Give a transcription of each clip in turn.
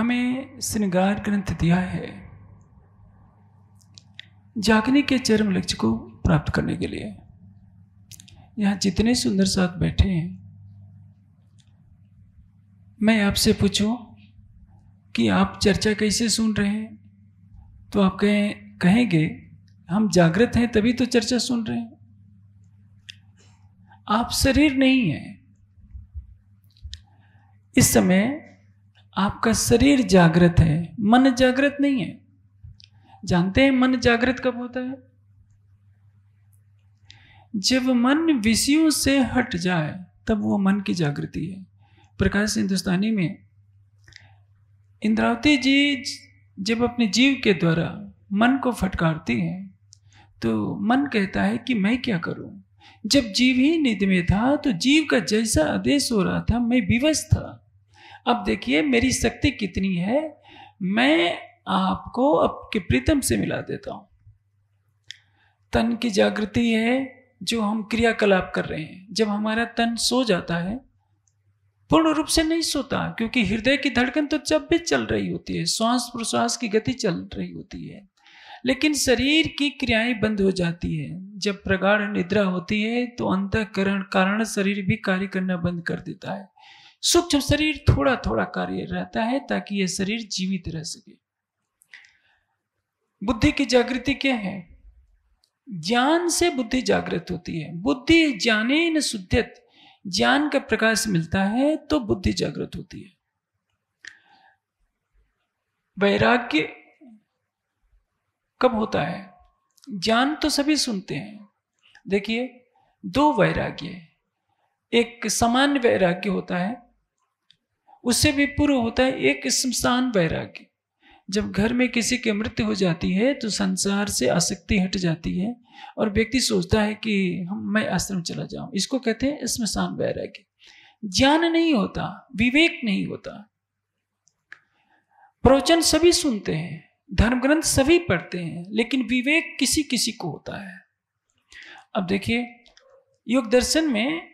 हमें श्रृंगार ग्रंथ दिया है जागने के चरम लक्ष्य को प्राप्त करने के लिए यहाँ जितने सुंदर साथ बैठे हैं मैं आपसे पूछूं कि आप चर्चा कैसे सुन रहे हैं तो आप कहें कहेंगे हम जागृत हैं तभी तो चर्चा सुन रहे हैं आप शरीर नहीं हैं इस समय आपका शरीर जागृत है मन जागृत नहीं है जानते हैं मन जागृत कब होता है जब मन विषयों से हट जाए तब वो मन की जागृति है प्रकाश हिंदुस्तानी में इंद्रावती जी जब अपने जीव के द्वारा मन को फटकारती है तो मन कहता है कि मैं क्या करूं जब जीव ही निधि में था तो जीव का जैसा आदेश हो रहा था मैं विवश था अब देखिए मेरी शक्ति कितनी है मैं आपको आपके प्रीतम से मिला देता हूं तन की जागृति है जो हम क्रियाकलाप कर रहे हैं जब हमारा तन सो जाता है पूर्ण रूप से नहीं सोता क्योंकि हृदय की धड़कन तो जब भी चल रही होती है श्वास प्रश्वास की गति चल रही होती है लेकिन शरीर की क्रियाएं बंद हो जाती है जब प्रगाढ़ निद्रा होती है तो अंतकरण कारण शरीर भी कार्य करना बंद कर देता है सूक्ष्म शरीर थोड़ा थोड़ा कार्य रहता है ताकि यह शरीर जीवित रह सके बुद्धि की जागृति क्या है ज्ञान से बुद्धि जागृत होती है बुद्धि ज्ञाने न शुद्धत ज्ञान का प्रकाश मिलता है तो बुद्धि जागृत होती है वैराग्य कब होता है ज्ञान तो सभी सुनते हैं देखिए दो वैराग्य एक सामान्य वैराग्य होता है उससे भी पूर्व होता है एक शमशान वैराग्य जब घर में किसी की मृत्यु हो जाती है तो संसार से आसक्ति हट जाती है और व्यक्ति सोचता है कि हम मैं आश्रम चला जाऊं इसको कहते हैं शमशान वैराग्य ज्ञान नहीं होता विवेक नहीं होता प्रवचन सभी सुनते हैं धर्म ग्रंथ सभी पढ़ते हैं लेकिन विवेक किसी किसी को होता है अब देखिए योग दर्शन में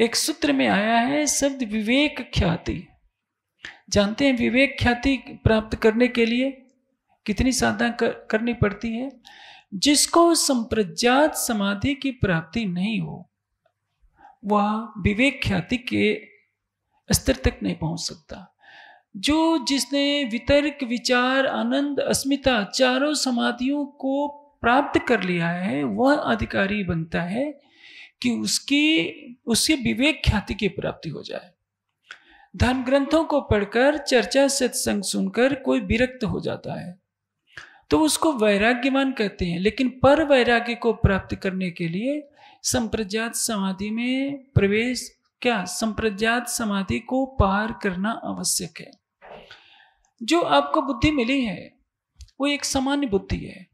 एक सूत्र में आया है शब्द विवेक ख्याति जानते हैं विवेक ख्याति प्राप्त करने के लिए कितनी साधना कर, करनी पड़ती है जिसको संप्रज्ञात समाधि की प्राप्ति नहीं हो वह विवेक ख्याति के स्तर तक नहीं पहुंच सकता जो जिसने वितर्क विचार आनंद अस्मिता चारों समाधियों को प्राप्त कर लिया है वह अधिकारी बनता है कि उसकी उसके विवेक ख्याति की प्राप्ति हो जाए धर्म ग्रंथों को पढ़कर चर्चा सत्संग सुनकर कोई विरक्त हो जाता है तो उसको वैराग्यवान कहते हैं लेकिन पर वैराग्य को प्राप्त करने के लिए संप्रजात समाधि में प्रवेश क्या संप्रजात समाधि को पार करना आवश्यक है जो आपको बुद्धि मिली है वो एक सामान्य बुद्धि है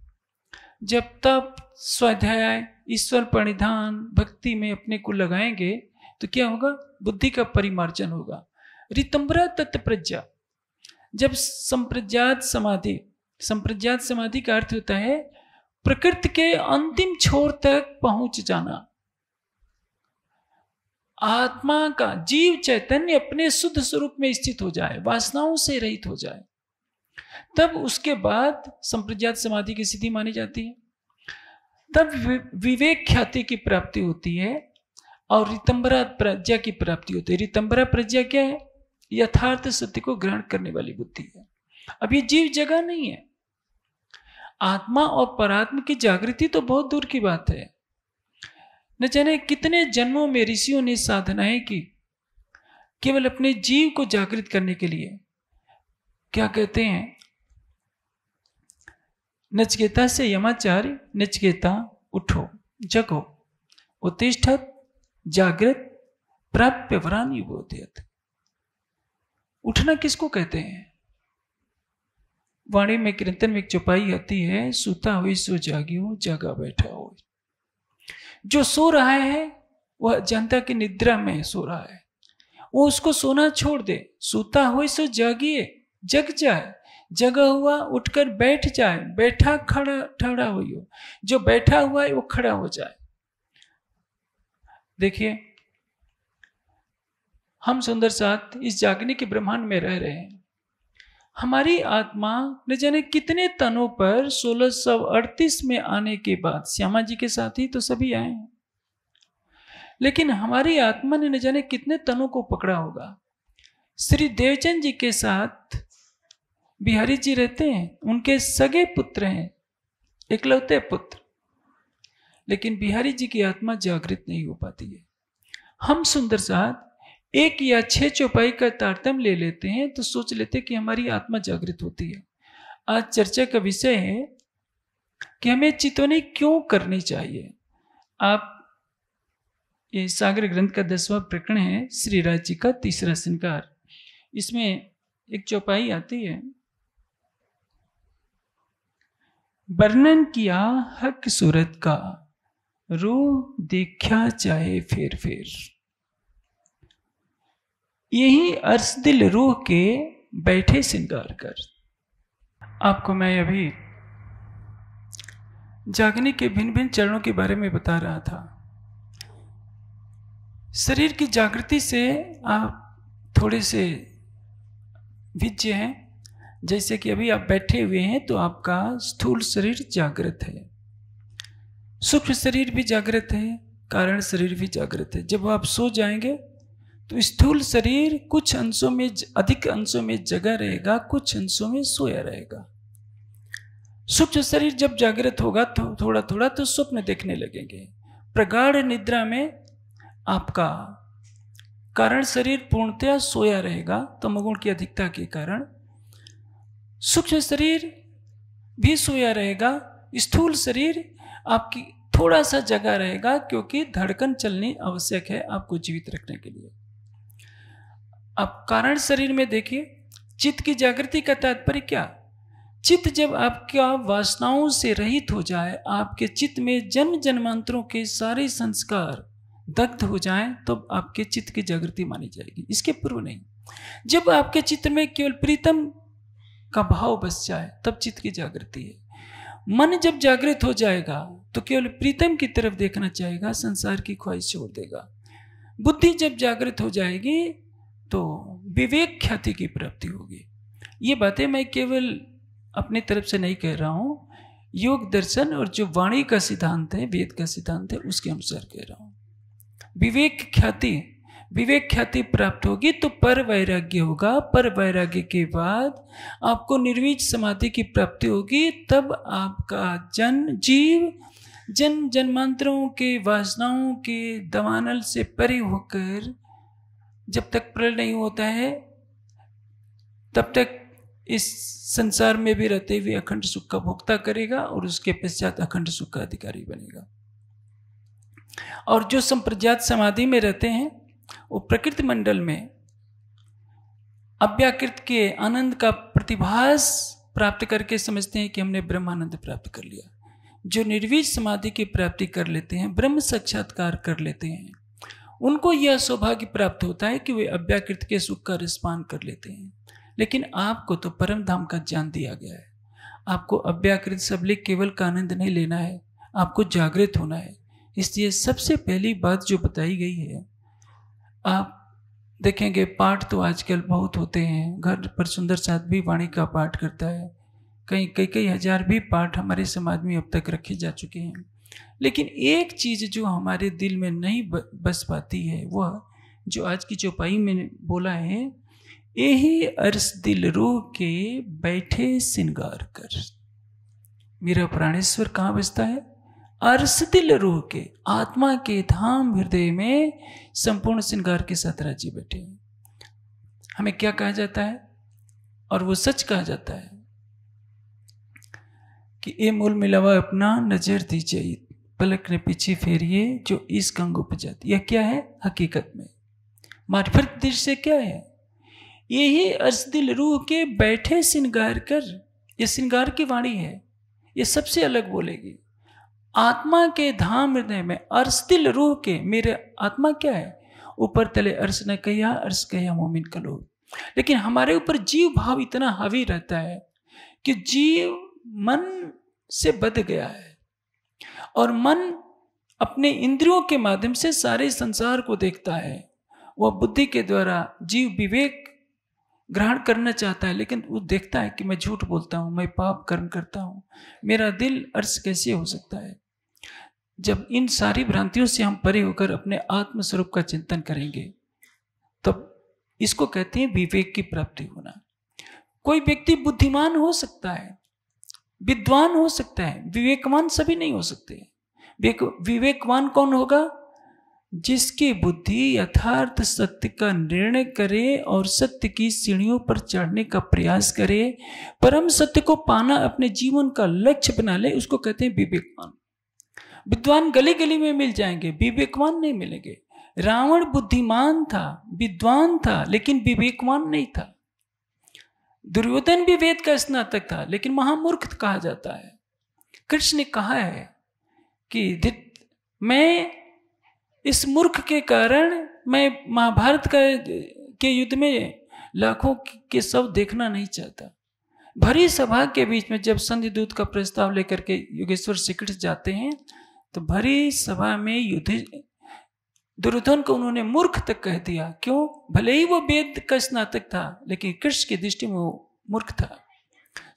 जब तब स्वाध्याय ईश्वर परिधान भक्ति में अपने को लगाएंगे तो क्या होगा बुद्धि का परिमार्जन होगा रितंबरा तत्व प्रज्ञा जब संप्रज्ञात समाधि संप्रज्ञात समाधि का अर्थ होता है प्रकृति के अंतिम छोर तक पहुंच जाना आत्मा का जीव चैतन्य अपने शुद्ध स्वरूप में स्थित हो जाए वासनाओं से रहित हो जाए तब उसके बाद संप्रज्ञात समाधि की स्थिति मानी जाती है तब विवेक ख्याति की प्राप्ति होती है और रितंबरा प्रज्ञा की प्राप्ति होती है रितंबरा प्रज्ञा क्या है यथार्थ सत्य को ग्रहण करने वाली बुद्धि है अब ये जीव जगह नहीं है आत्मा और परात्म की जागृति तो बहुत दूर की बात है न जाने कितने जन्मों में ऋषियों ने साधनाएं की केवल अपने जीव को जागृत करने के लिए क्या कहते हैं नचकेता से यमाचार्य नचकेता उठो जगो उत्तिष्ठत जागृत प्राप्य वरान युवोदयत उठना किसको कहते हैं वाणी में कीर्तन में एक चौपाई आती है सूता हुई सो जागियो जागा बैठा हो जो सो रहा है वह जनता की निद्रा में सो रहा है वो उसको सोना छोड़ दे सूता हुई सो जागिए जग जाए जगा हुआ उठकर बैठ जाए बैठा खड़ा ठड़ा हुई हो जो बैठा हुआ है वो खड़ा हो जाए देखिए हम सुंदर साथ इस जागने के ब्रह्मांड में रह रहे हैं हमारी आत्मा न जाने कितने तनों पर सोलह में आने के बाद श्यामा जी के साथ ही तो सभी आए हैं लेकिन हमारी आत्मा ने न जाने कितने तनों को पकड़ा होगा श्री देवचंद जी के साथ बिहारी जी रहते हैं उनके सगे पुत्र हैं एकलौते पुत्र लेकिन बिहारी जी की आत्मा जागृत नहीं हो पाती है हम सुंदर साहब एक या छह चौपाई का तारतम ले लेते हैं तो सोच लेते कि हमारी आत्मा जागृत होती है आज चर्चा का विषय है कि हमें चितौनी क्यों करनी चाहिए आप ये सागर ग्रंथ का दसवां प्रकरण है श्री जी का तीसरा श्रृंगार इसमें एक चौपाई आती है वर्णन किया हक सूरत का रो देखा चाहे फेर फेर यही अर्श दिल रूह के बैठे सिंगार कर आपको मैं अभी जागने के भिन्न भिन्न चरणों के बारे में बता रहा था शरीर की जागृति से आप थोड़े से विज्ञ हैं जैसे कि अभी आप बैठे हुए हैं तो आपका स्थूल शरीर जागृत है सूक्ष्म शरीर भी जागृत है कारण शरीर भी जागृत है जब आप सो जाएंगे तो स्थूल शरीर कुछ अंशों में अधिक अंशों में जगा रहेगा कुछ अंशों में सोया रहेगा सूक्ष्म शरीर जब जागृत होगा तो थोड़ा थोड़ा तो स्वप्न देखने लगेंगे प्रगाढ़ निद्रा में आपका कारण शरीर पूर्णतया सोया रहेगा तो मगुण की अधिकता के कारण सूक्ष्म शरीर भी सोया रहेगा स्थूल शरीर आपकी थोड़ा सा जगह रहेगा क्योंकि धड़कन चलनी आवश्यक है आपको जीवित रखने के लिए आप कारण शरीर में देखिए चित्त की जागृति का तात्पर्य क्या चित्त जब आपका वासनाओं से रहित हो जाए आपके चित्त में जन्म जन्मांतरों के सारे संस्कार दग्ध हो जाए तब तो आपके चित्त की जागृति मानी जाएगी इसके पूर्व नहीं जब आपके चित्र में केवल प्रीतम का भाव बस जाए तब चित्त की जागृति है मन जब जागृत हो जाएगा तो केवल प्रीतम की तरफ देखना चाहेगा संसार की ख्वाहिश छोड़ देगा बुद्धि जब जागृत हो जाएगी तो विवेक ख्याति की प्राप्ति होगी ये बातें मैं केवल अपनी तरफ से नहीं कह रहा हूँ योग दर्शन और जो वाणी का सिद्धांत है वेद का सिद्धांत है उसके अनुसार कह रहा हूँ विवेक ख्याति विवेक ख्याति प्राप्त होगी तो पर वैराग्य होगा पर वैराग्य के बाद आपको निर्वीज समाधि की प्राप्ति होगी तब आपका जन जीव जन जन्मांतरों के वासनाओं के दवानल से परे होकर जब तक प्रल नहीं होता है तब तक इस संसार में भी रहते हुए अखंड सुख का भोक्ता करेगा और उसके पश्चात अखंड सुख का अधिकारी बनेगा और जो संप्रजात समाधि में रहते हैं वो प्रकृति मंडल में अव्याकृत के आनंद का प्रतिभास प्राप्त करके समझते हैं कि हमने ब्रह्मानंद प्राप्त कर लिया जो निर्वीज समाधि की प्राप्ति कर लेते हैं ब्रह्म साक्षात्कार कर लेते हैं उनको यह सौभाग्य प्राप्त होता है कि वे अव्याकृत के सुख का रिस्पान कर लेते हैं लेकिन आपको तो परम धाम का ज्ञान दिया गया है आपको अव्याकृत सबले केवल का आनंद नहीं लेना है आपको जागृत होना है इसलिए सबसे पहली बात जो बताई गई है आप देखेंगे पाठ तो आजकल बहुत होते हैं घर पर सुंदर साथ भी वाणी का पाठ करता है कई कई कई हजार भी पाठ हमारे समाज में अब तक रखे जा चुके हैं लेकिन एक चीज़ जो हमारे दिल में नहीं बस पाती है वह जो आज की चौपाई में बोला है यही अर्स दिल रो के बैठे सिंगार कर मेरा प्राणेश्वर कहाँ बसता है अर्स रूह के आत्मा के धाम हृदय में संपूर्ण श्रृंगार के साथ राजी बैठे हैं हमें क्या कहा जाता है और वो सच कहा जाता है कि ये मूल मिलावा अपना नजर दीजिए पलक ने पीछे फेरिए जो इस गंग उपजाती यह क्या है हकीकत में मार्फत दृश्य क्या है यही अर्शदिल रूह के बैठे श्रृंगार कर यह श्रृंगार की वाणी है ये सबसे अलग बोलेगी आत्मा के धाम हृदय में अर्स्तिल रूह के मेरे आत्मा क्या है ऊपर तले अर्स न कहिया अर्स कहिया मोमिन कलो लेकिन हमारे ऊपर जीव भाव इतना हावी रहता है कि जीव मन से बद गया है और मन अपने इंद्रियों के माध्यम से सारे संसार को देखता है वह बुद्धि के द्वारा जीव विवेक ग्रहण करना चाहता है लेकिन वो देखता है कि मैं झूठ बोलता हूँ मैं पाप कर्म करता हूँ मेरा दिल अर्श कैसे हो सकता है जब इन सारी भ्रांतियों से हम परे होकर अपने आत्मस्वरूप का चिंतन करेंगे तब इसको कहते हैं विवेक की प्राप्ति होना कोई व्यक्ति बुद्धिमान हो सकता है विद्वान हो सकता है विवेकवान सभी नहीं हो सकते विवेकवान कौन होगा जिसकी बुद्धि यथार्थ सत्य का निर्णय करे और सत्य की सीढ़ियों पर चढ़ने का प्रयास करे परम सत्य को पाना अपने जीवन का लक्ष्य बना ले उसको कहते हैं विवेकवान विद्वान गली गली में मिल जाएंगे विवेकवान नहीं मिलेंगे रावण बुद्धिमान था विद्वान था लेकिन विवेकवान नहीं था दुर्योधन भी वेद का स्नातक था लेकिन महामूर्ख कहा जाता है कृष्ण ने कहा है कि मैं इस मूर्ख के कारण मैं महाभारत का के युद्ध में लाखों के सब देखना नहीं चाहता भरी सभा के बीच में जब संधि दूत का प्रस्ताव लेकर के योगेश्वर श्री जाते हैं तो भरी सभा में युद्ध दुर्योधन को उन्होंने मूर्ख तक कह दिया क्यों भले ही वो वेद का स्नातक था लेकिन कृष्ण की दृष्टि में वो मूर्ख था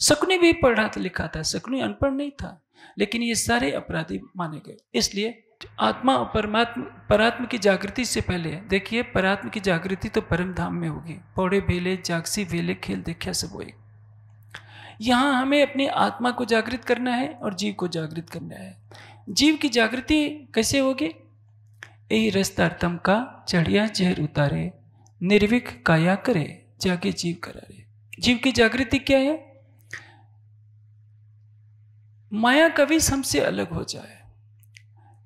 शकुनी भी पढ़ा लिखा था शकुनी अनपढ़ नहीं था लेकिन ये सारे अपराधी माने गए इसलिए आत्मा और परमात्म परात्म की जागृति से पहले देखिए परात्म की जागृति तो परम धाम में होगी पौड़े भेले जागसी भेले खेल देखा सब होएगी यहाँ हमें अपनी आत्मा को जागृत करना है और जीव को जागृत करना है जीव की जागृति कैसे होगी यही रस्तार्थम का चढ़िया जहर उतारे निर्विक काया करे जाके जीव करारे जीव की जागृति क्या है माया कवि हमसे अलग हो जाए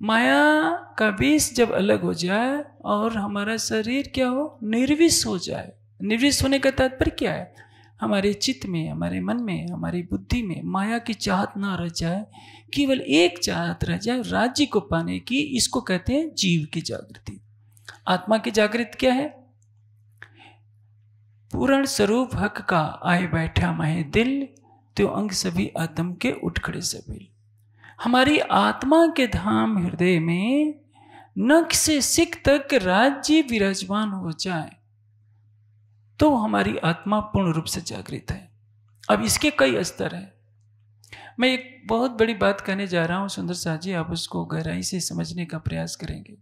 माया का विष जब अलग हो जाए और हमारा शरीर क्या हो निर्विष हो जाए निर्विष होने का तात्पर्य क्या है हमारे चित्त में हमारे मन में हमारी बुद्धि में माया की चाहत ना रह जाए केवल एक चाहत रह जाए राज्य को पाने की इसको कहते हैं जीव की जागृति आत्मा की जागृति क्या है पूर्ण स्वरूप हक का आए बैठा महे दिल त्यो अंग सभी आत्म के उठ खड़े सभी हमारी आत्मा के धाम हृदय में नख से सिख तक राज्य विराजमान हो जाए तो हमारी आत्मा पूर्ण रूप से जागृत है अब इसके कई स्तर हैं मैं एक बहुत बड़ी बात कहने जा रहा हूं सुंदर शाह जी आप उसको गहराई से समझने का प्रयास करेंगे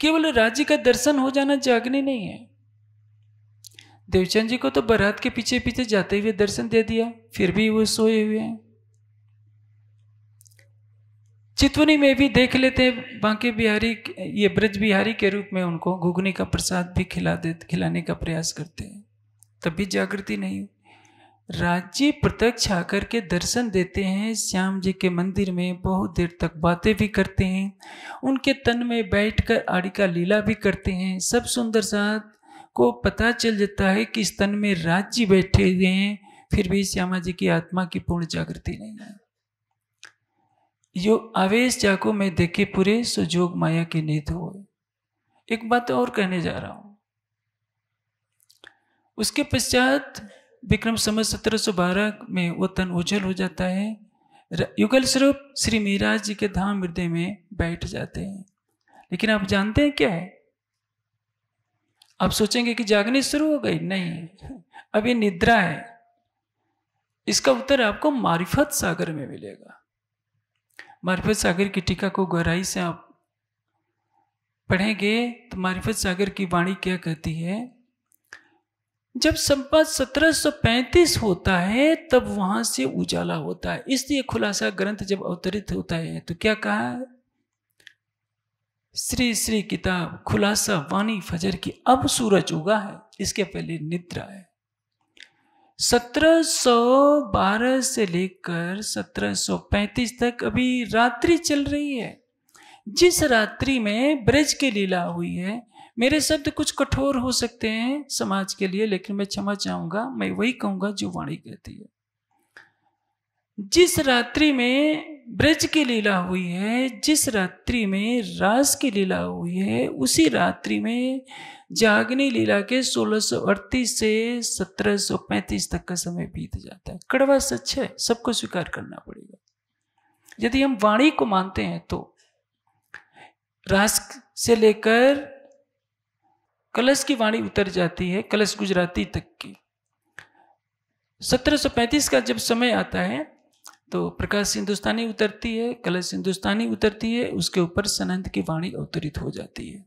केवल राज्य का दर्शन हो जाना जागने नहीं है देवचंद जी को तो बरात के पीछे पीछे जाते हुए दर्शन दे दिया फिर भी वो सोए हुए हैं चितवनी में भी देख लेते हैं बांके बिहारी ये ब्रज बिहारी के रूप में उनको घुगनी का प्रसाद भी खिला दे खिलाने का प्रयास करते हैं तब भी जागृति नहीं राज्य प्रत्यक्ष आकर के दर्शन देते हैं श्याम जी के मंदिर में बहुत देर तक बातें भी करते हैं उनके तन में बैठकर आड़ी का लीला भी करते हैं सब सुंदर साथ को पता चल जाता है कि इस तन में राज्य बैठे हुए हैं फिर भी श्यामा जी की आत्मा की पूर्ण जागृति नहीं है यो आवेश जाको मैं देखे पूरे सुजोग माया के निहित हो एक बात और कहने जा रहा हूं उसके पश्चात विक्रम समय सत्रह बारह में वो तन उजल हो जाता है युगल स्वरूप श्री मीराज जी के धाम हृदय में बैठ जाते हैं लेकिन आप जानते हैं क्या है आप सोचेंगे कि जागनी शुरू हो गई नहीं अब ये निद्रा है इसका उत्तर आपको मारिफत सागर में मिलेगा मार्फत सागर की टीका को गहराई से आप पढ़ेंगे तो मार्फत सागर की वाणी क्या कहती है जब संपाद 1735 होता है तब वहां से उजाला होता है इसलिए खुलासा ग्रंथ जब अवतरित होता है तो क्या कहा है श्री श्री किताब खुलासा वाणी फजर की अब सूरज उगा है इसके पहले निद्रा है 1712 से लेकर 1735 तक अभी रात्रि चल रही है जिस रात्रि में ब्रज की लीला हुई है मेरे शब्द कुछ कठोर हो सकते हैं समाज के लिए लेकिन मैं क्षमा चाहूंगा मैं वही कहूंगा जो वाणी कहती है जिस रात्रि में ब्रज की लीला हुई है जिस रात्रि में रास की लीला हुई है उसी रात्रि में जागनी लीला के सोलह से सत्रह तक का समय बीत जाता है कड़वा सच है सबको स्वीकार करना पड़ेगा यदि हम वाणी को मानते हैं तो रास से लेकर कलश की वाणी उतर जाती है कलश गुजराती तक की 1735 का जब समय आता है तो प्रकाश हिंदुस्तानी उतरती है कलश हिंदुस्तानी उतरती है उसके ऊपर सनंद की वाणी अवतरित हो जाती है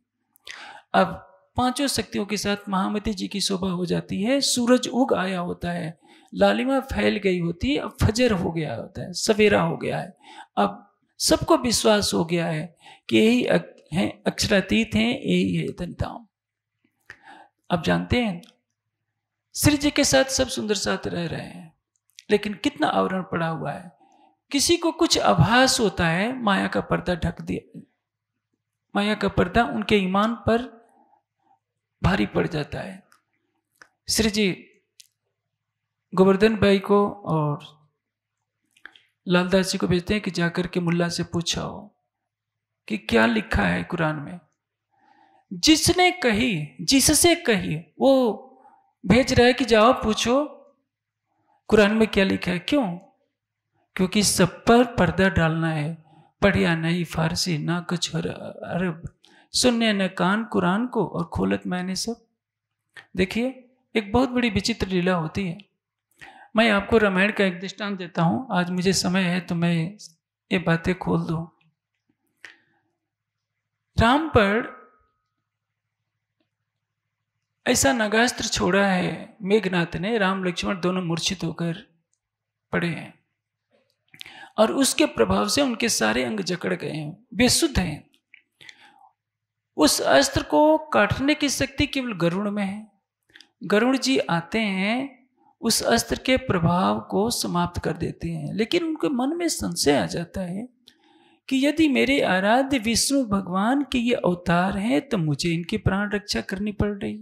अब पांचों शक्तियों के साथ महामती जी की शोभा हो जाती है सूरज उग आया होता है लालिमा फैल गई होती है अब फजर हो गया होता है सवेरा हो गया है अब सबको विश्वास हो गया है कि यही है अक्षरातीत है यही है धनताओं अब जानते हैं श्री जी के साथ सब सुंदर साथ रह रहे हैं लेकिन कितना आवरण पड़ा हुआ है किसी को कुछ आभास होता है माया का पर्दा ढक दिया माया का पर्दा उनके ईमान पर भारी पड़ जाता है श्री जी गोवर्धन भाई को और लालदास जी को भेजते हैं कि जाकर के मुल्ला से पूछाओ कि क्या लिखा है कुरान में जिसने कही जिससे कही वो भेज रहा है कि जाओ पूछो कुरान में क्या लिखा है क्यों क्योंकि सब पर पर्दा डालना है पढ़िया नहीं फारसी ना कुछ अरब सुनने न कान कुरान को और खोलत मैंने सब देखिए एक बहुत बड़ी विचित्र लीला होती है मैं आपको रामायण का एक दृष्टांत देता हूँ आज मुझे समय है तो मैं ये बातें खोल दू राम पर ऐसा नगास्त्र छोड़ा है मेघनाथ ने राम लक्ष्मण दोनों मूर्छित होकर पड़े हैं और उसके प्रभाव से उनके सारे अंग जकड़ गए हैं बेसुद्ध हैं उस अस्त्र को काटने की शक्ति केवल गरुण में है गरुण जी आते हैं उस अस्त्र के प्रभाव को समाप्त कर देते हैं लेकिन उनके मन में संशय आ जाता है कि यदि मेरे आराध्य विष्णु भगवान के ये अवतार हैं तो मुझे इनकी प्राण रक्षा करनी पड़ रही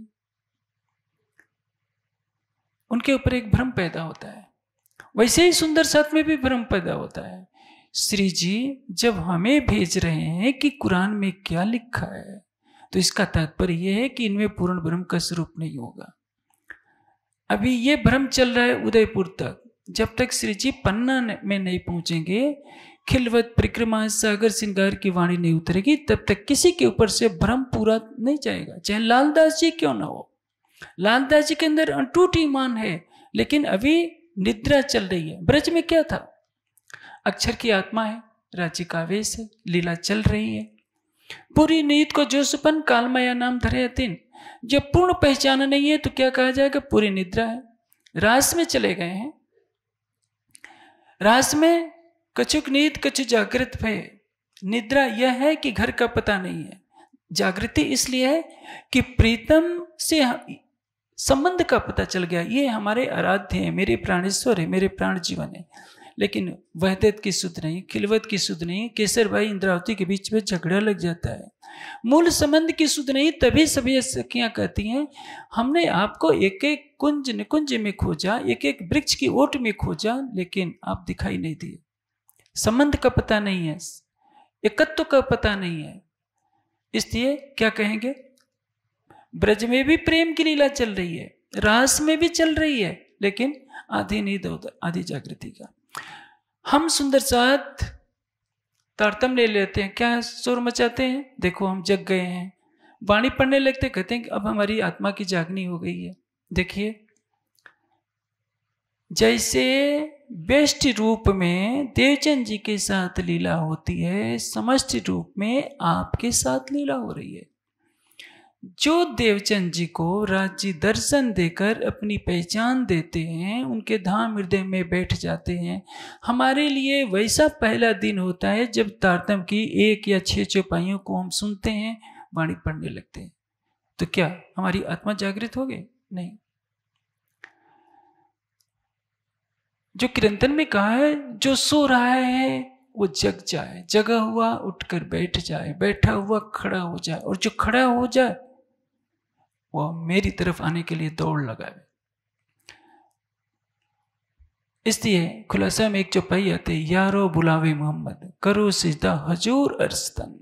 उनके ऊपर एक भ्रम पैदा होता है वैसे ही सुंदर साथ में भी भ्रम पैदा होता है श्री जी जब हमें भेज रहे हैं कि कुरान में क्या लिखा है तो इसका तात्पर्य यह है कि इनमें पूर्ण ब्रह्म का स्वरूप नहीं होगा अभी ये भ्रम चल रहा है उदयपुर तक जब तक श्री जी पन्ना में नहीं पहुंचेंगे खिलवत परिक्रमा सागर सिंगार की वाणी नहीं उतरेगी तब तक किसी के ऊपर से भ्रम पूरा नहीं जाएगा चाहे लालदास जी क्यों ना हो लालदास जी के अंदर अटूट ईमान है लेकिन अभी निद्रा चल रही है ब्रज में क्या था अक्षर की आत्मा है राज्य का वेश है लीला चल रही है पूरी नीत को जोसपन कालमया नाम धरे अतिन जब पूर्ण पहचान नहीं है तो क्या कहा जाएगा पूरी निद्रा है रास में चले गए हैं रास में कछुक नीत कछु जागृत भय निद्रा यह है कि घर का पता नहीं है जागृति इसलिए है कि प्रीतम से संबंध का पता चल गया ये हमारे आराध्य है मेरे प्राणेश्वर है मेरे प्राण जीवन है लेकिन वहदत की सुध नहीं खिलवत की सुध नहीं केसर भाई इंद्रावती के बीच में झगड़ा लग जाता है मूल संबंध की सुध नहीं तभी सभी सखियाँ कहती हैं हमने आपको एक एक कुंज निकुंज में खोजा एक एक वृक्ष की ओट में खोजा लेकिन आप दिखाई नहीं दिए संबंध का पता नहीं है एकत्व का पता नहीं है इसलिए क्या कहेंगे ब्रज में भी प्रेम की लीला चल रही है रास में भी चल रही है लेकिन आधी नींद आधी जागृति का हम सुंदर साथ तारतम ले लेते हैं क्या शोर मचाते हैं देखो हम जग गए हैं वाणी पढ़ने लगते कहते हैं कि अब हमारी आत्मा की जागनी हो गई है देखिए जैसे बेस्ट रूप में देवचंद जी के साथ लीला होती है समस्त रूप में आपके साथ लीला हो रही है जो देवचंद जी को राज्य दर्शन देकर अपनी पहचान देते हैं उनके धाम हृदय में बैठ जाते हैं हमारे लिए वैसा पहला दिन होता है जब तारतम की एक या छह चौपाइयों को हम सुनते हैं वाणी पढ़ने लगते हैं तो क्या हमारी आत्मा जागृत हो गई नहीं जो किरंतन में कहा है जो सो रहा है वो जग जाए जगा हुआ उठकर बैठ जाए बैठा हुआ खड़ा हो जाए और जो खड़ा हो जाए वो मेरी तरफ आने के लिए दौड़ लगाए इसलिए खुलासा में एक चौपाई आते यारो बुलावे मोहम्मद करो सिजदा हजूर अरस्तन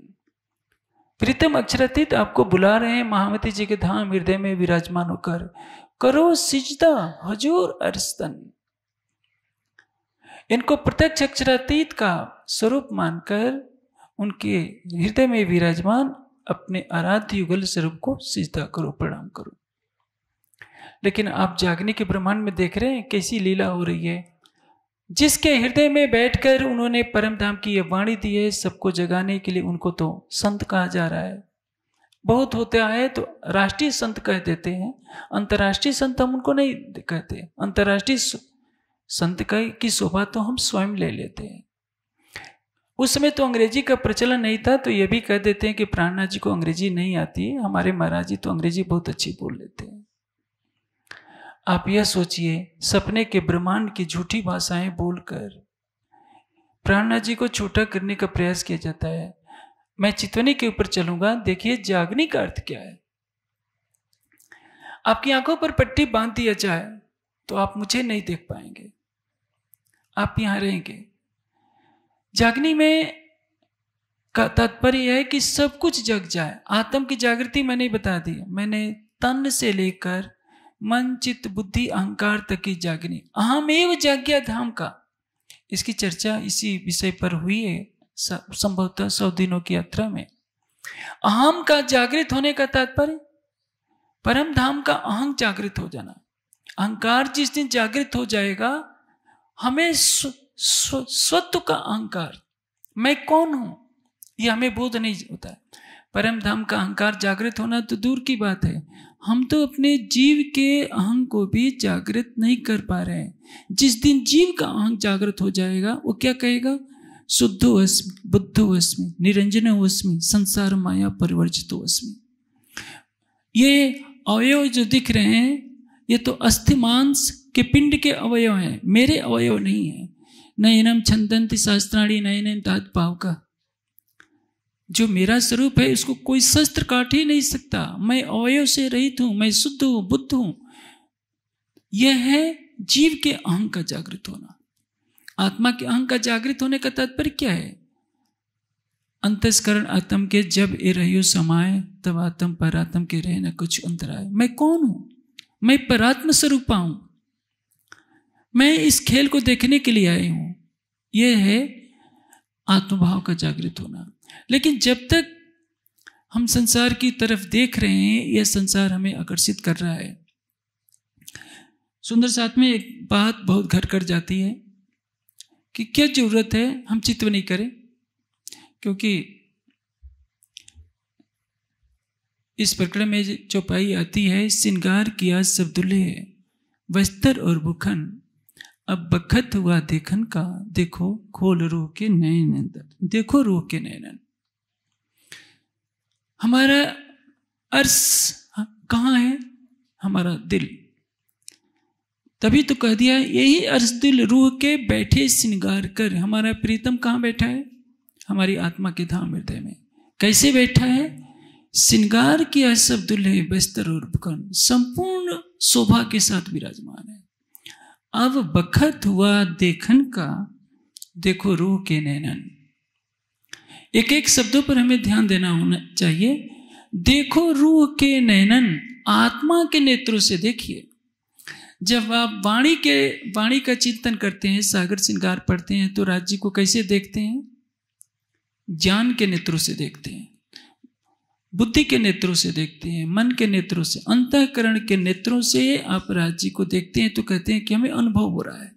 प्रीतम अक्षरातीत आपको बुला रहे हैं महामती जी के धाम हृदय में विराजमान होकर करो सिजदा हजूर अरस्तन इनको प्रत्यक्ष अक्षरातीत का स्वरूप मानकर उनके हृदय में विराजमान अपने आराध्य युगल स्वरूप को सीधा करो प्रणाम करो लेकिन आप जागने के ब्रह्मांड में देख रहे हैं कैसी लीला हो रही है जिसके हृदय में बैठकर उन्होंने परम धाम की यह वाणी दी है सबको जगाने के लिए उनको तो संत कहा जा रहा है बहुत होता है तो राष्ट्रीय संत कह देते हैं अंतर्राष्ट्रीय संत हम उनको नहीं कहते अंतर्राष्ट्रीय संत की शोभा तो हम स्वयं ले लेते हैं उस समय तो अंग्रेजी का प्रचलन नहीं था तो ये भी कह देते हैं कि प्राणनाथ जी को अंग्रेजी नहीं आती हमारे महाराज जी तो अंग्रेजी बहुत अच्छी बोल लेते हैं आप यह सोचिए सपने के ब्रह्मांड की झूठी भाषाएं बोलकर प्राणनाथ जी को छोटा करने का प्रयास किया जाता है मैं चितवनी के ऊपर चलूंगा देखिए जागनी का अर्थ क्या है आपकी आंखों पर पट्टी बांध दिया जाए तो आप मुझे नहीं देख पाएंगे आप यहां रहेंगे जागने में का तात्पर्य है कि सब कुछ जग जाए आत्म की जागृति मैंने बता दी मैंने तन से लेकर मन चित्त बुद्धि अहंकार तक की जागनी एव जाग्ञा धाम का इसकी चर्चा इसी विषय पर हुई है संभवतः सौ दिनों की यात्रा में अहम का जागृत होने का तात्पर्य परम धाम का अहम जागृत हो जाना अहंकार जिस दिन जागृत हो जाएगा हमें स्वत्व का अहंकार मैं कौन हूं यह हमें बोध नहीं होता है परम धाम का अहंकार जागृत होना तो दूर की बात है हम तो अपने जीव के अहंग को भी जागृत नहीं कर पा रहे हैं जिस दिन जीव का अहंग जागृत हो जाएगा वो क्या कहेगा शुद्ध अस्मि बुद्ध अस्मि निरंजन अस्मि संसार माया परिवर्जित अस्मि ये अवयव जो दिख रहे हैं ये तो अस्थिमांस के पिंड के अवयव हैं मेरे अवयव नहीं हैं नयनम छंदंती शास्त्राणी नयनम तात पाव का जो मेरा स्वरूप है उसको कोई शस्त्र काट ही नहीं सकता मैं अवयव से रहित हूं मैं शुद्ध हूं बुद्ध हूं यह है जीव के अहं का जागृत होना आत्मा के अहं का जागृत होने का तात्पर्य क्या है अंतस्करण आत्म के जब ए रहियो समाये तब आत्म परात्म के रहना कुछ अंतराय मैं कौन हूं मैं परात्म स्वरूप हूं मैं इस खेल को देखने के लिए आई हूं यह है आत्मभाव का जागृत होना लेकिन जब तक हम संसार की तरफ देख रहे हैं यह संसार हमें आकर्षित कर रहा है सुंदर साथ में एक बात बहुत घट कर जाती है कि क्या जरूरत है हम चित्व नहीं करें क्योंकि इस प्रकरण में चौपाई आती है श्रृंगार किया सब दुल्हे वस्त्र और भूखंड अब बखत हुआ देखन का देखो खोल रो के नयन अंदर देखो रो के नंद हमारा अर्स हाँ, कहाँ है हमारा दिल तभी तो कह दिया यही अर्स दिल रूह के बैठे श्रृंगार कर हमारा प्रीतम कहाँ बैठा है हमारी आत्मा के धाम हृदय में कैसे बैठा है श्रृंगार किया सब दुल्हे बस्तर और उपकरण संपूर्ण शोभा के साथ विराजमान है अब बखत हुआ देखन का देखो रूह के नैनन एक एक शब्दों पर हमें ध्यान देना होना चाहिए देखो रूह के नैनन आत्मा के नेत्रों से देखिए जब आप वाणी के वाणी का चिंतन करते हैं सागर श्रृंगार पढ़ते हैं तो राज्य को कैसे देखते हैं ज्ञान के नेत्रों से देखते हैं बुद्धि के नेत्रों से देखते हैं मन के नेत्रों से अंतकरण के नेत्रों से आप राज्य को देखते हैं तो कहते हैं कि हमें अनुभव हो रहा है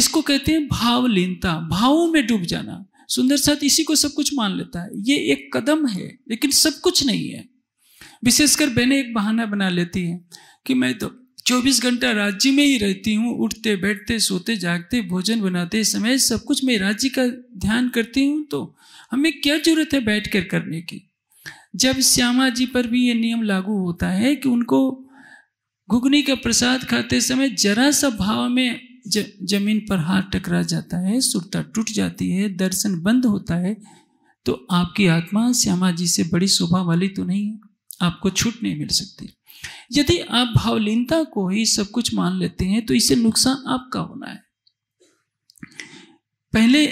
इसको कहते हैं भावलीनता भावों में डूब जाना सुंदर साथ इसी को सब कुछ मान लेता है ये एक कदम है लेकिन सब कुछ नहीं है विशेषकर बहने एक बहाना बना लेती है कि मैं तो 24 घंटा राज्य में ही रहती हूँ उठते बैठते सोते जागते भोजन बनाते समय सब कुछ मैं राज्य का ध्यान करती हूँ तो हमें क्या जरूरत है बैठ कर करने की जब श्यामा जी पर भी ये नियम लागू होता है कि उनको घुगनी का प्रसाद खाते समय जरा सा भाव में ज, जमीन पर हाथ टकरा जाता है सुरता टूट जाती है दर्शन बंद होता है तो आपकी आत्मा श्यामा जी से बड़ी शोभा वाली तो नहीं है आपको छूट नहीं मिल सकती यदि आप भावलीनता को ही सब कुछ मान लेते हैं तो इसे नुकसान आपका होना है पहले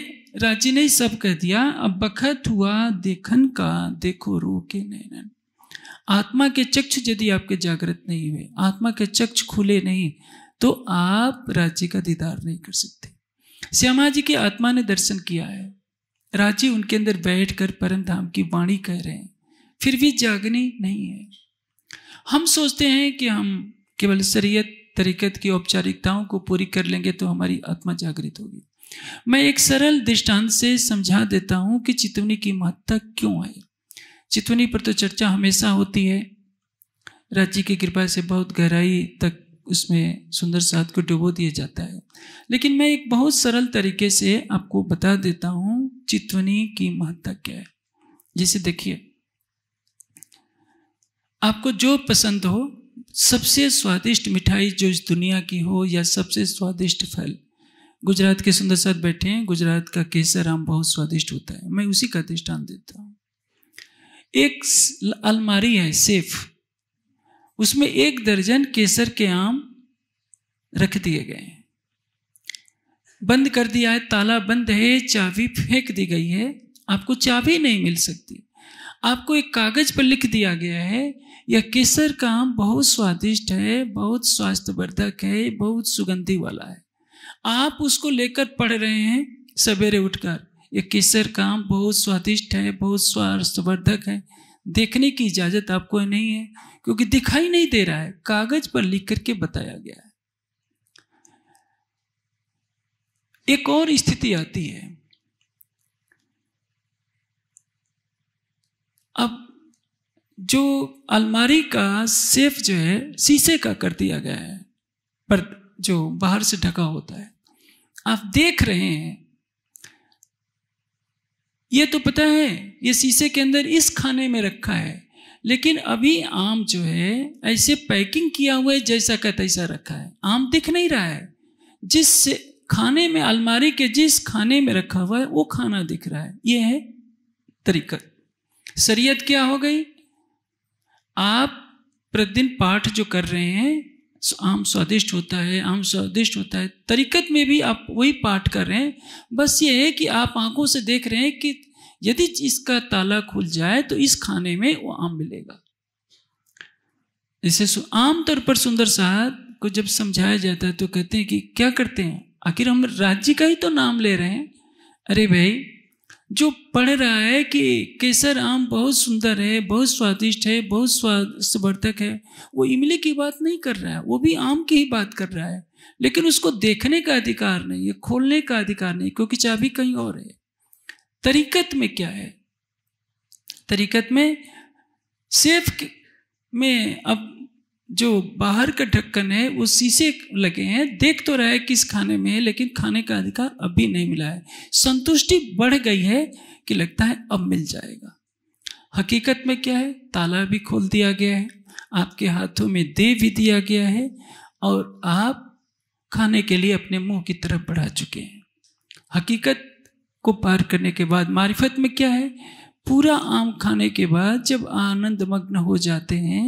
राजी ने सब कह दिया अब बखत हुआ देखन का देखो रो के नैनन आत्मा के चक्ष यदि आपके जागृत नहीं हुए आत्मा के चक्ष खुले नहीं तो आप राज्य का दीदार नहीं कर सकते श्यामा जी की आत्मा ने दर्शन किया है राजी उनके अंदर बैठ कर परम धाम की वाणी कह रहे हैं फिर भी जागनी नहीं है हम सोचते हैं कि हम केवल शरीयत तरीकत की औपचारिकताओं को पूरी कर लेंगे तो हमारी आत्मा जागृत होगी मैं एक सरल दृष्टांत से समझा देता हूं कि चितवनी की महत्ता क्यों है चितवनी पर तो चर्चा हमेशा होती है राज्य की कृपा से बहुत गहराई तक उसमें सुंदर साथ को डुबो दिया जाता है लेकिन मैं एक बहुत सरल तरीके से आपको बता देता हूं चितवनी की महत्ता क्या है जिसे देखिए आपको जो पसंद हो सबसे स्वादिष्ट मिठाई जो इस दुनिया की हो या सबसे स्वादिष्ट फल गुजरात के सुंदर साथ बैठे हैं गुजरात का केसर आम बहुत स्वादिष्ट होता है मैं उसी का दृष्टान देता हूँ एक अलमारी है सेफ उसमें एक दर्जन केसर के आम रख दिए गए बंद कर दिया है ताला बंद है चाबी फेंक दी गई है आपको चाबी नहीं मिल सकती आपको एक कागज पर लिख दिया गया है यह केसर का आम बहुत स्वादिष्ट है बहुत स्वास्थ्यवर्धक है बहुत सुगंधी वाला है आप उसको लेकर पढ़ रहे हैं सवेरे उठकर ये केसर काम बहुत स्वादिष्ट है बहुत स्वास्थ्यवर्धक है देखने की इजाज़त आपको नहीं है क्योंकि दिखाई नहीं दे रहा है कागज पर लिख करके बताया गया है एक और स्थिति आती है अब जो अलमारी का सेफ जो है शीशे का कर दिया गया है पर जो बाहर से ढका होता है आप देख रहे हैं ये तो पता है ये शीशे के अंदर इस खाने में रखा है लेकिन अभी आम जो है ऐसे पैकिंग किया हुआ है जैसा का तैसा रखा है आम दिख नहीं रहा है जिस खाने में अलमारी के जिस खाने में रखा हुआ है वो खाना दिख रहा है ये है तरीका शरीयत क्या हो गई आप प्रतिदिन पाठ जो कर रहे हैं आम स्वादिष्ट होता है आम स्वादिष्ट होता है तरीकत में भी आप वही पाठ कर रहे हैं बस ये है कि आप आंखों से देख रहे हैं कि यदि इसका ताला खुल जाए तो इस खाने में वो आम मिलेगा इसे आमतौर पर सुंदर साहब को जब समझाया जाता है तो कहते हैं कि क्या करते हैं आखिर हम राज्य का ही तो नाम ले रहे हैं अरे भाई जो पढ़ रहा है कि केसर आम बहुत सुंदर है बहुत स्वादिष्ट है बहुत स्वास्थ्यवर्धक है वो इमली की बात नहीं कर रहा है वो भी आम की ही बात कर रहा है लेकिन उसको देखने का अधिकार नहीं है खोलने का अधिकार नहीं क्योंकि चाबी कहीं और है तरीकत में क्या है तरीकत में सेफ में अब जो बाहर का ढक्कन है वो शीशे लगे हैं देख तो रहा है किस खाने में है लेकिन खाने का अधिकार अभी नहीं मिला है संतुष्टि बढ़ गई है कि लगता है अब मिल जाएगा हकीकत में क्या है ताला भी खोल दिया गया है आपके हाथों में दे भी दिया गया है और आप खाने के लिए अपने मुंह की तरफ बढ़ा चुके हैं हकीकत को पार करने के बाद मारिफत में क्या है पूरा आम खाने के बाद जब आनंद मग्न हो जाते हैं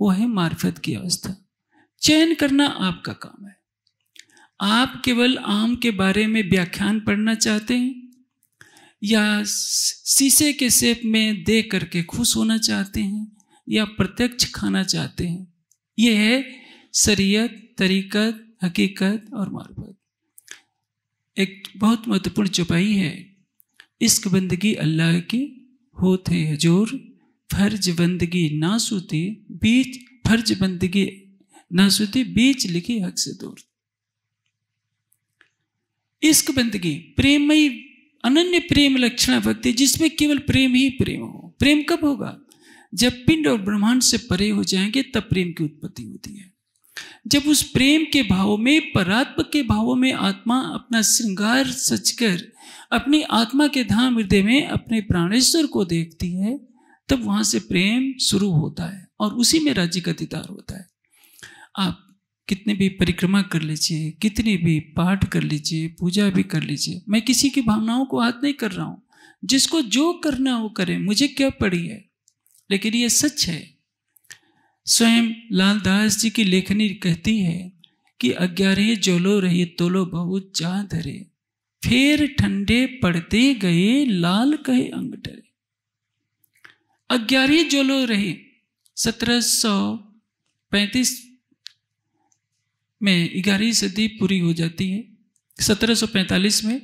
वो है मार्फत की अवस्था चयन करना आपका काम है आप केवल आम के बारे में व्याख्यान पढ़ना चाहते हैं या शीशे के सेप में दे करके खुश होना चाहते हैं या प्रत्यक्ष खाना चाहते हैं यह है शरीयत तरीकत हकीकत और मार्फत एक बहुत महत्वपूर्ण चुपाई है इश्क बंदगी अल्लाह की होते हजूर फर्ज बंदगी सूती बीच फर्ज बंदगी सूती बीच लिखी हक से दूर इश्क बंदगी प्रेमयी अनन्य प्रेम लक्षण भक्ति जिसमें केवल प्रेम ही प्रेम हो प्रेम कब होगा जब पिंड और ब्रह्मांड से परे हो जाएंगे तब प्रेम की उत्पत्ति होती है जब उस प्रेम के भाव में परात्म के भावों में आत्मा अपना श्रृंगार सचकर अपनी आत्मा के धाम हृदय में अपने प्राणेश्वर को देखती है तब वहां से प्रेम शुरू होता है और उसी में राज्य का दीदार होता है आप कितने भी परिक्रमा कर लीजिए कितने भी पाठ कर लीजिए पूजा भी कर लीजिए मैं किसी की भावनाओं को हाथ नहीं कर रहा हूँ जिसको जो करना हो करे मुझे क्या पड़ी है लेकिन ये सच है स्वयं लाल दास जी की लेखनी कहती है कि अग्यारह जोलो रही तोलो बहुत जा धरे फिर ठंडे पड़ते गए लाल कहे अंग डरे अग्यारह जो लोग रहे सत्रह सौ पैंतीस में ग्यारहवीं सदी पूरी हो जाती है सत्रह सौ पैंतालीस में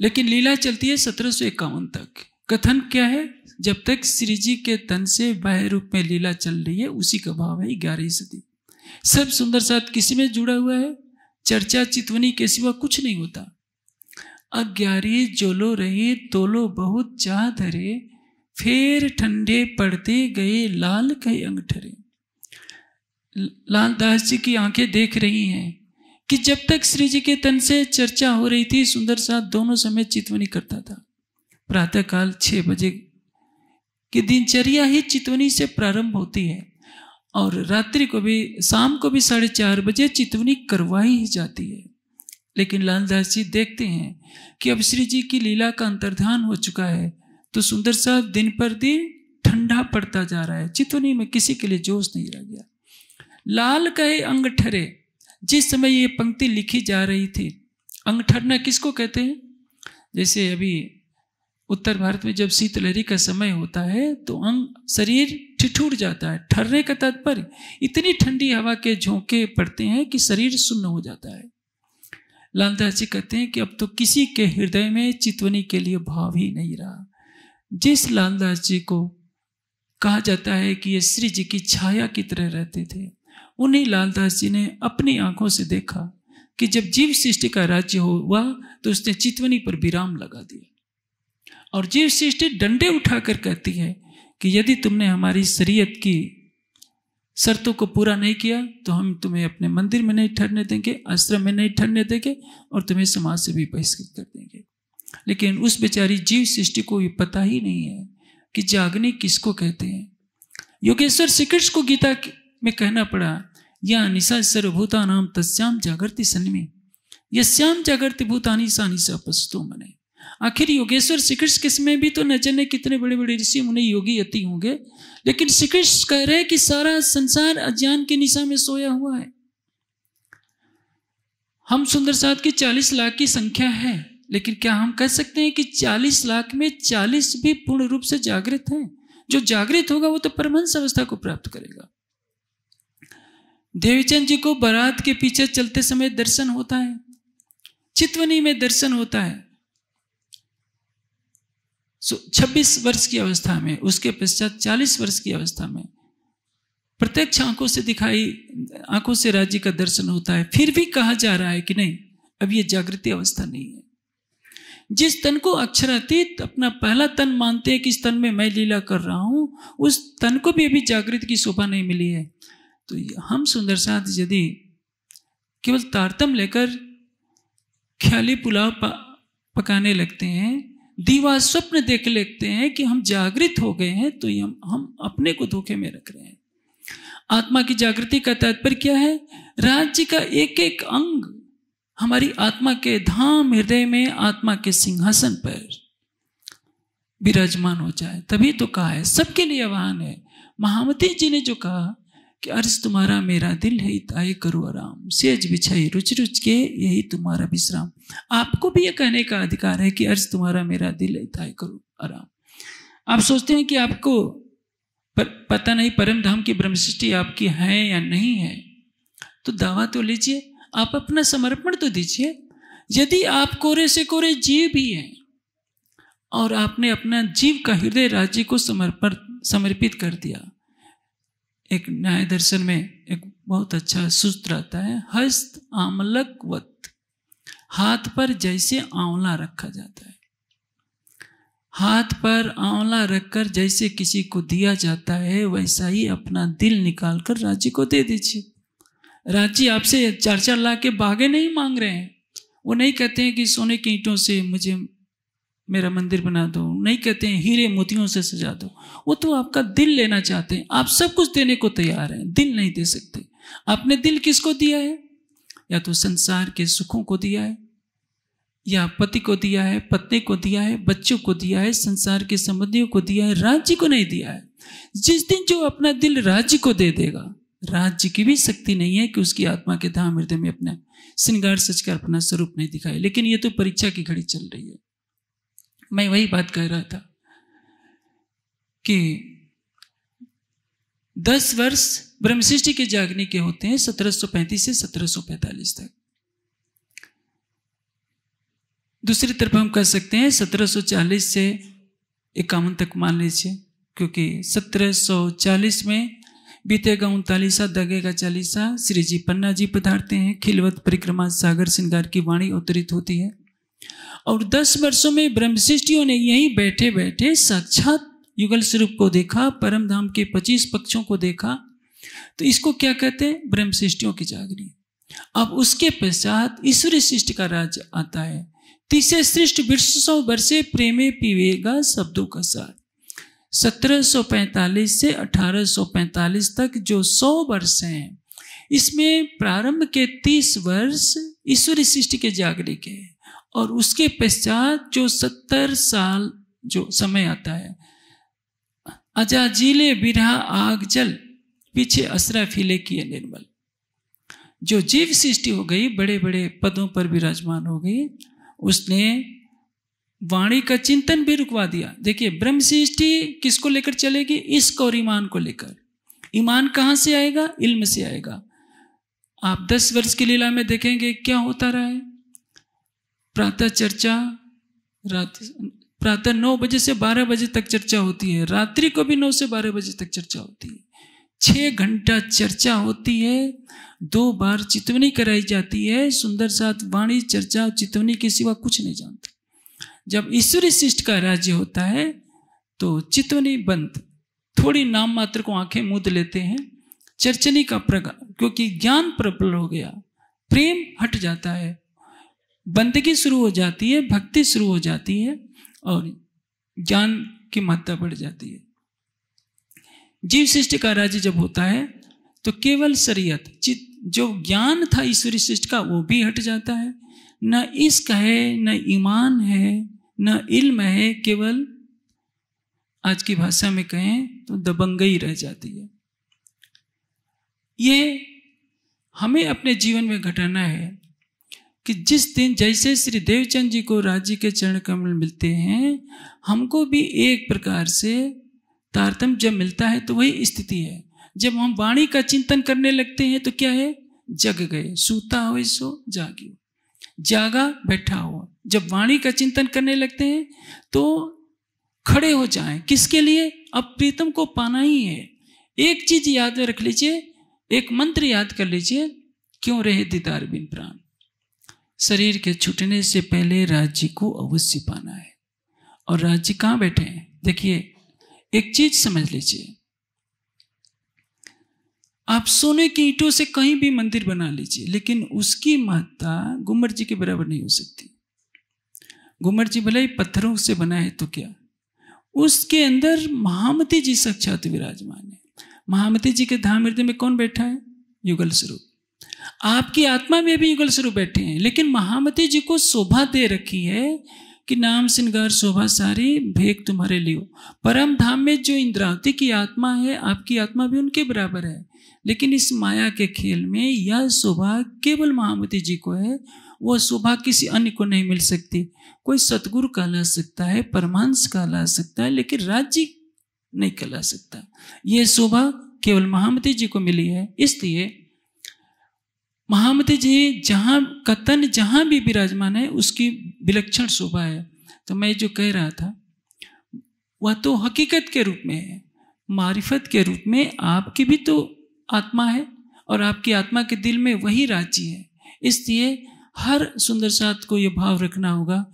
लेकिन लीला चलती है सत्रह सौ इक्यावन तक कथन क्या है जब तक श्री जी के तन से बाह्य रूप में लीला चल रही है उसी का भाव है ग्यारहवीं सदी सब सुंदर साथ किसी में जुड़ा हुआ है चर्चा चितवनी के सिवा कुछ नहीं होता अग्यारी जोलो रहे तोलो बहुत चाह धरे फिर ठंडे पड़ते गए लाल कई अंगठरे लाल दास जी की आंखें देख रही हैं कि जब तक श्री जी के तन से चर्चा हो रही थी सुंदर सा दोनों समय चितवनी करता था प्रातः काल छह बजे की दिनचर्या ही चितवनी से प्रारंभ होती है और रात्रि को भी शाम को भी साढ़े चार बजे चितवनी करवाई ही जाती है लेकिन लालदास जी देखते हैं कि अब श्री जी की लीला का अंतर्धान हो चुका है तो सुंदर सा दिन पर दिन ठंडा पड़ता जा रहा है चितवनी में किसी के लिए जोश नहीं रह गया लाल कहे अंग ठरे जिस समय ये पंक्ति लिखी जा रही थी अंग ठरना किसको कहते हैं जैसे अभी उत्तर भारत में जब शीतलहरी का समय होता है तो अंग शरीर ठिठुर जाता है ठरने का तात्पर्य इतनी ठंडी हवा के झोंके पड़ते हैं कि शरीर सुन्न हो जाता है लालदास जी कहते हैं कि अब तो किसी के हृदय में चितवनी के लिए भाव ही नहीं रहा जिस लालदास जी को कहा जाता है कि ये श्री जी की छाया की तरह रहते थे उन्हीं लालदास जी ने अपनी आंखों से देखा कि जब जीव सृष्टि का राज्य हुआ तो उसने चितवनी पर विराम लगा दिया और जीव सृष्टि डंडे उठाकर कहती है कि यदि तुमने हमारी शरीयत की शर्तों को पूरा नहीं किया तो हम तुम्हें अपने मंदिर में नहीं ठहरने देंगे आश्रम में नहीं ठहरने देंगे और तुम्हें समाज से भी बहिष्कृत कर देंगे लेकिन उस बेचारी जीव सृष्टि को ये पता ही नहीं है कि जागने किसको कहते हैं योगेश्वर श्री कृष्ण को गीता में कहना पड़ा या निशा सर्वभूता नाम तस्याम जागृति सन्मे यश्याम जागृति भूतानी सा निशा पशु मने आखिर योगेश्वर श्री कृष्ण में भी तो न जाने कितने बड़े बड़े ऋषि उन्हें योगी अति होंगे लेकिन श्री कृष्ण कह रहे कि सारा संसार अज्ञान की निशा में सोया हुआ है हम सुंदर साध की चालीस लाख की संख्या है लेकिन क्या हम कह सकते हैं कि 40 लाख में 40 भी पूर्ण रूप से जागृत हैं जो जागृत होगा वो तो परमहंस अवस्था को प्राप्त करेगा देवीचंद जी को बारात के पीछे चलते समय दर्शन होता है चितवनी में दर्शन होता है छब्बीस वर्ष की अवस्था में उसके पश्चात चालीस वर्ष की अवस्था में प्रत्यक्ष आंखों से दिखाई आंखों से राज्य का दर्शन होता है फिर भी कहा जा रहा है कि नहीं अब ये जागृति अवस्था नहीं है जिस तन को अक्षरातीत अपना पहला तन मानते हैं कि इस तन में मैं लीला कर रहा हूँ उस तन को भी अभी जागृत की शोभा नहीं मिली है तो हम सुंदर साथ यदि केवल तारतम लेकर ख्याली पुलाव पकाने लगते हैं दीवा स्वप्न देख लेते हैं कि हम जागृत हो गए हैं तो हम हम अपने को धोखे में रख रहे हैं आत्मा की जागृति का तात्पर्य क्या है राज्य का एक एक अंग हमारी आत्मा के धाम हृदय में आत्मा के सिंहासन पर विराजमान हो जाए तभी तो कहा है सबके लिए आह्वान है महामती जी ने जो कहा कि अर्ज तुम्हारा मेरा दिल है ताय करो आराम सेज बिछाई रुच रुच के यही तुम्हारा विश्राम आपको भी ये कहने का अधिकार है कि अर्ज तुम्हारा मेरा दिल है ताय करो आराम आप सोचते हैं कि आपको पर पता नहीं परम धाम की ब्रह्म सृष्टि आपकी है या नहीं है तो दावा तो लीजिए आप अपना समर्पण तो दीजिए यदि आप कोरे से कोरे जीव भी हैं और आपने अपना जीव का हृदय राज्य को समर्पण समर्पित कर दिया एक न्याय दर्शन में एक बहुत अच्छा सूत्र आता है हस्त आमलक वत हाथ पर जैसे आंवला रखा जाता है हाथ पर आंवला रखकर जैसे किसी को दिया जाता है वैसा ही अपना दिल निकालकर राज्य को दे दीजिए राजी आपसे चार चार लाख के बागे नहीं मांग रहे हैं वो नहीं कहते हैं कि सोने की ईंटों से मुझे मेरा मंदिर बना दो नहीं कहते हैं हीरे मोतियों से सजा दो वो तो आपका दिल लेना चाहते हैं आप सब कुछ देने को तैयार हैं दिल नहीं दे सकते आपने दिल किसको दिया है या तो संसार के सुखों को दिया है या पति को दिया है पत्नी को दिया है बच्चों को दिया है संसार के संबंधियों को दिया है राज्य को नहीं दिया है जिस दिन जो अपना दिल राज्य को दे देगा राज्य की भी शक्ति नहीं है कि उसकी आत्मा के धाम हृदय में अपने श्रृंगार सच का अपना स्वरूप नहीं दिखाई लेकिन ये तो परीक्षा की घड़ी चल रही है मैं वही बात कह रहा था कि दस वर्ष ब्रह्मशिष्टि के जागने के होते हैं 1735 से 1745 तक दूसरी तरफ हम कह सकते हैं 1740 से इक्यावन तक मान लीजिए क्योंकि 1740 में बीतेगा उनतालीसा दगेगा चालीसा श्री जी पन्ना जी पधारते हैं खिलवत परिक्रमा सागर श्रृंगार की वाणी अवतरित होती है और दस वर्षों में ब्रह्मशिष्टियों ने यहीं बैठे बैठे साक्षात युगल स्वरूप को देखा परम धाम के पच्चीस पक्षों को देखा तो इसको क्या कहते हैं ब्रह्मशिष्टियों की जागरी अब उसके पश्चात ईश्वरी सृष्टि का राज आता है तीसरे सृष्ट विश्व सौ वर्षे प्रेमे पीवेगा शब्दों का सार 1745 से 1845 तक जो 100 वर्ष हैं इसमें प्रारंभ के 30 वर्ष ईश्वरी सृष्टि के जागने के और उसके पश्चात जो 70 साल जो समय आता है अजाजीले बिरा आग जल पीछे असरा फीले किए निर्मल जो जीव सृष्टि हो गई बड़े बड़े पदों पर विराजमान हो गई उसने वाणी का चिंतन भी रुकवा दिया देखिए ब्रह्म सृष्टि किसको लेकर चलेगी इश्क और ईमान को लेकर ईमान कहाँ से आएगा इल्म से आएगा आप दस वर्ष की लीला में देखेंगे क्या होता रहा है प्रातः चर्चा रात प्रातः नौ बजे से बारह बजे तक चर्चा होती है रात्रि को भी नौ से बारह बजे तक चर्चा होती है छः घंटा चर्चा होती है दो बार चितवनी कराई जाती है सुंदर साथ वाणी चर्चा चितवनी के सिवा कुछ नहीं जानता जब ईश्वरी शिष्ट का राज्य होता है तो चितवनी बंद थोड़ी नाम मात्र को आंखें मूद लेते हैं चर्चनी का प्रकार क्योंकि ज्ञान प्रबल हो गया प्रेम हट जाता है बंदगी शुरू हो जाती है भक्ति शुरू हो जाती है और ज्ञान की महत्ता बढ़ जाती है जीव शिष्ट का राज्य जब होता है तो केवल शरीयत चित जो ज्ञान था ईश्वरी शिष्ट का वो भी हट जाता है न इश्क है न ईमान है न इल्म है केवल आज की भाषा में कहें तो दबंगई रह जाती है ये हमें अपने जीवन में घटाना है कि जिस दिन जैसे श्री देवचंद जी को राज्य के चरण कमल मिलते हैं हमको भी एक प्रकार से तारतम जब मिलता है तो वही स्थिति है जब हम वाणी का चिंतन करने लगते हैं तो क्या है जग गए सूता हो सो जागी जागा बैठा हुआ जब वाणी का चिंतन करने लगते हैं तो खड़े हो जाएं किसके लिए अब प्रीतम को पाना ही है एक चीज याद में रख लीजिए एक मंत्र याद कर लीजिए क्यों रहे दीदार बिन प्राण शरीर के छूटने से पहले राज्य को अवश्य पाना है और राज्य कहाँ बैठे हैं देखिए एक चीज समझ लीजिए आप सोने की ईंटों से कहीं भी मंदिर बना लीजिए लेकिन उसकी महत्ता गुमर जी के बराबर नहीं हो सकती घूमर जी भले ही पत्थरों से बना है तो क्या उसके अंदर महामती जी साक्षात विराजमान है महामती जी के धाम हृदय में कौन बैठा है युगल स्वरूप आपकी आत्मा में भी युगल स्वरूप बैठे हैं लेकिन महामती जी को शोभा दे रखी है कि नाम सिंगार शोभा सारी भेग तुम्हारे लियो परम धाम में जो इंद्रावती की आत्मा है आपकी आत्मा भी उनके बराबर है लेकिन इस माया के खेल में यह शोभा केवल महामती जी को है वो शोभा किसी अन्य को नहीं मिल सकती कोई सतगुरु कहला सकता है परमांश कहला सकता है लेकिन राज्य नहीं कहला सकता ये शोभा केवल महामती जी को मिली है इसलिए महामती जी जहाँ कतन जहाँ भी विराजमान है उसकी विलक्षण शोभा है तो मैं जो कह रहा था वह तो हकीकत के रूप में है मारिफत के रूप में आपकी भी तो आत्मा है और आपकी आत्मा के दिल में वही राज्य है इसलिए हर सुंदर साथ को ये भाव रखना होगा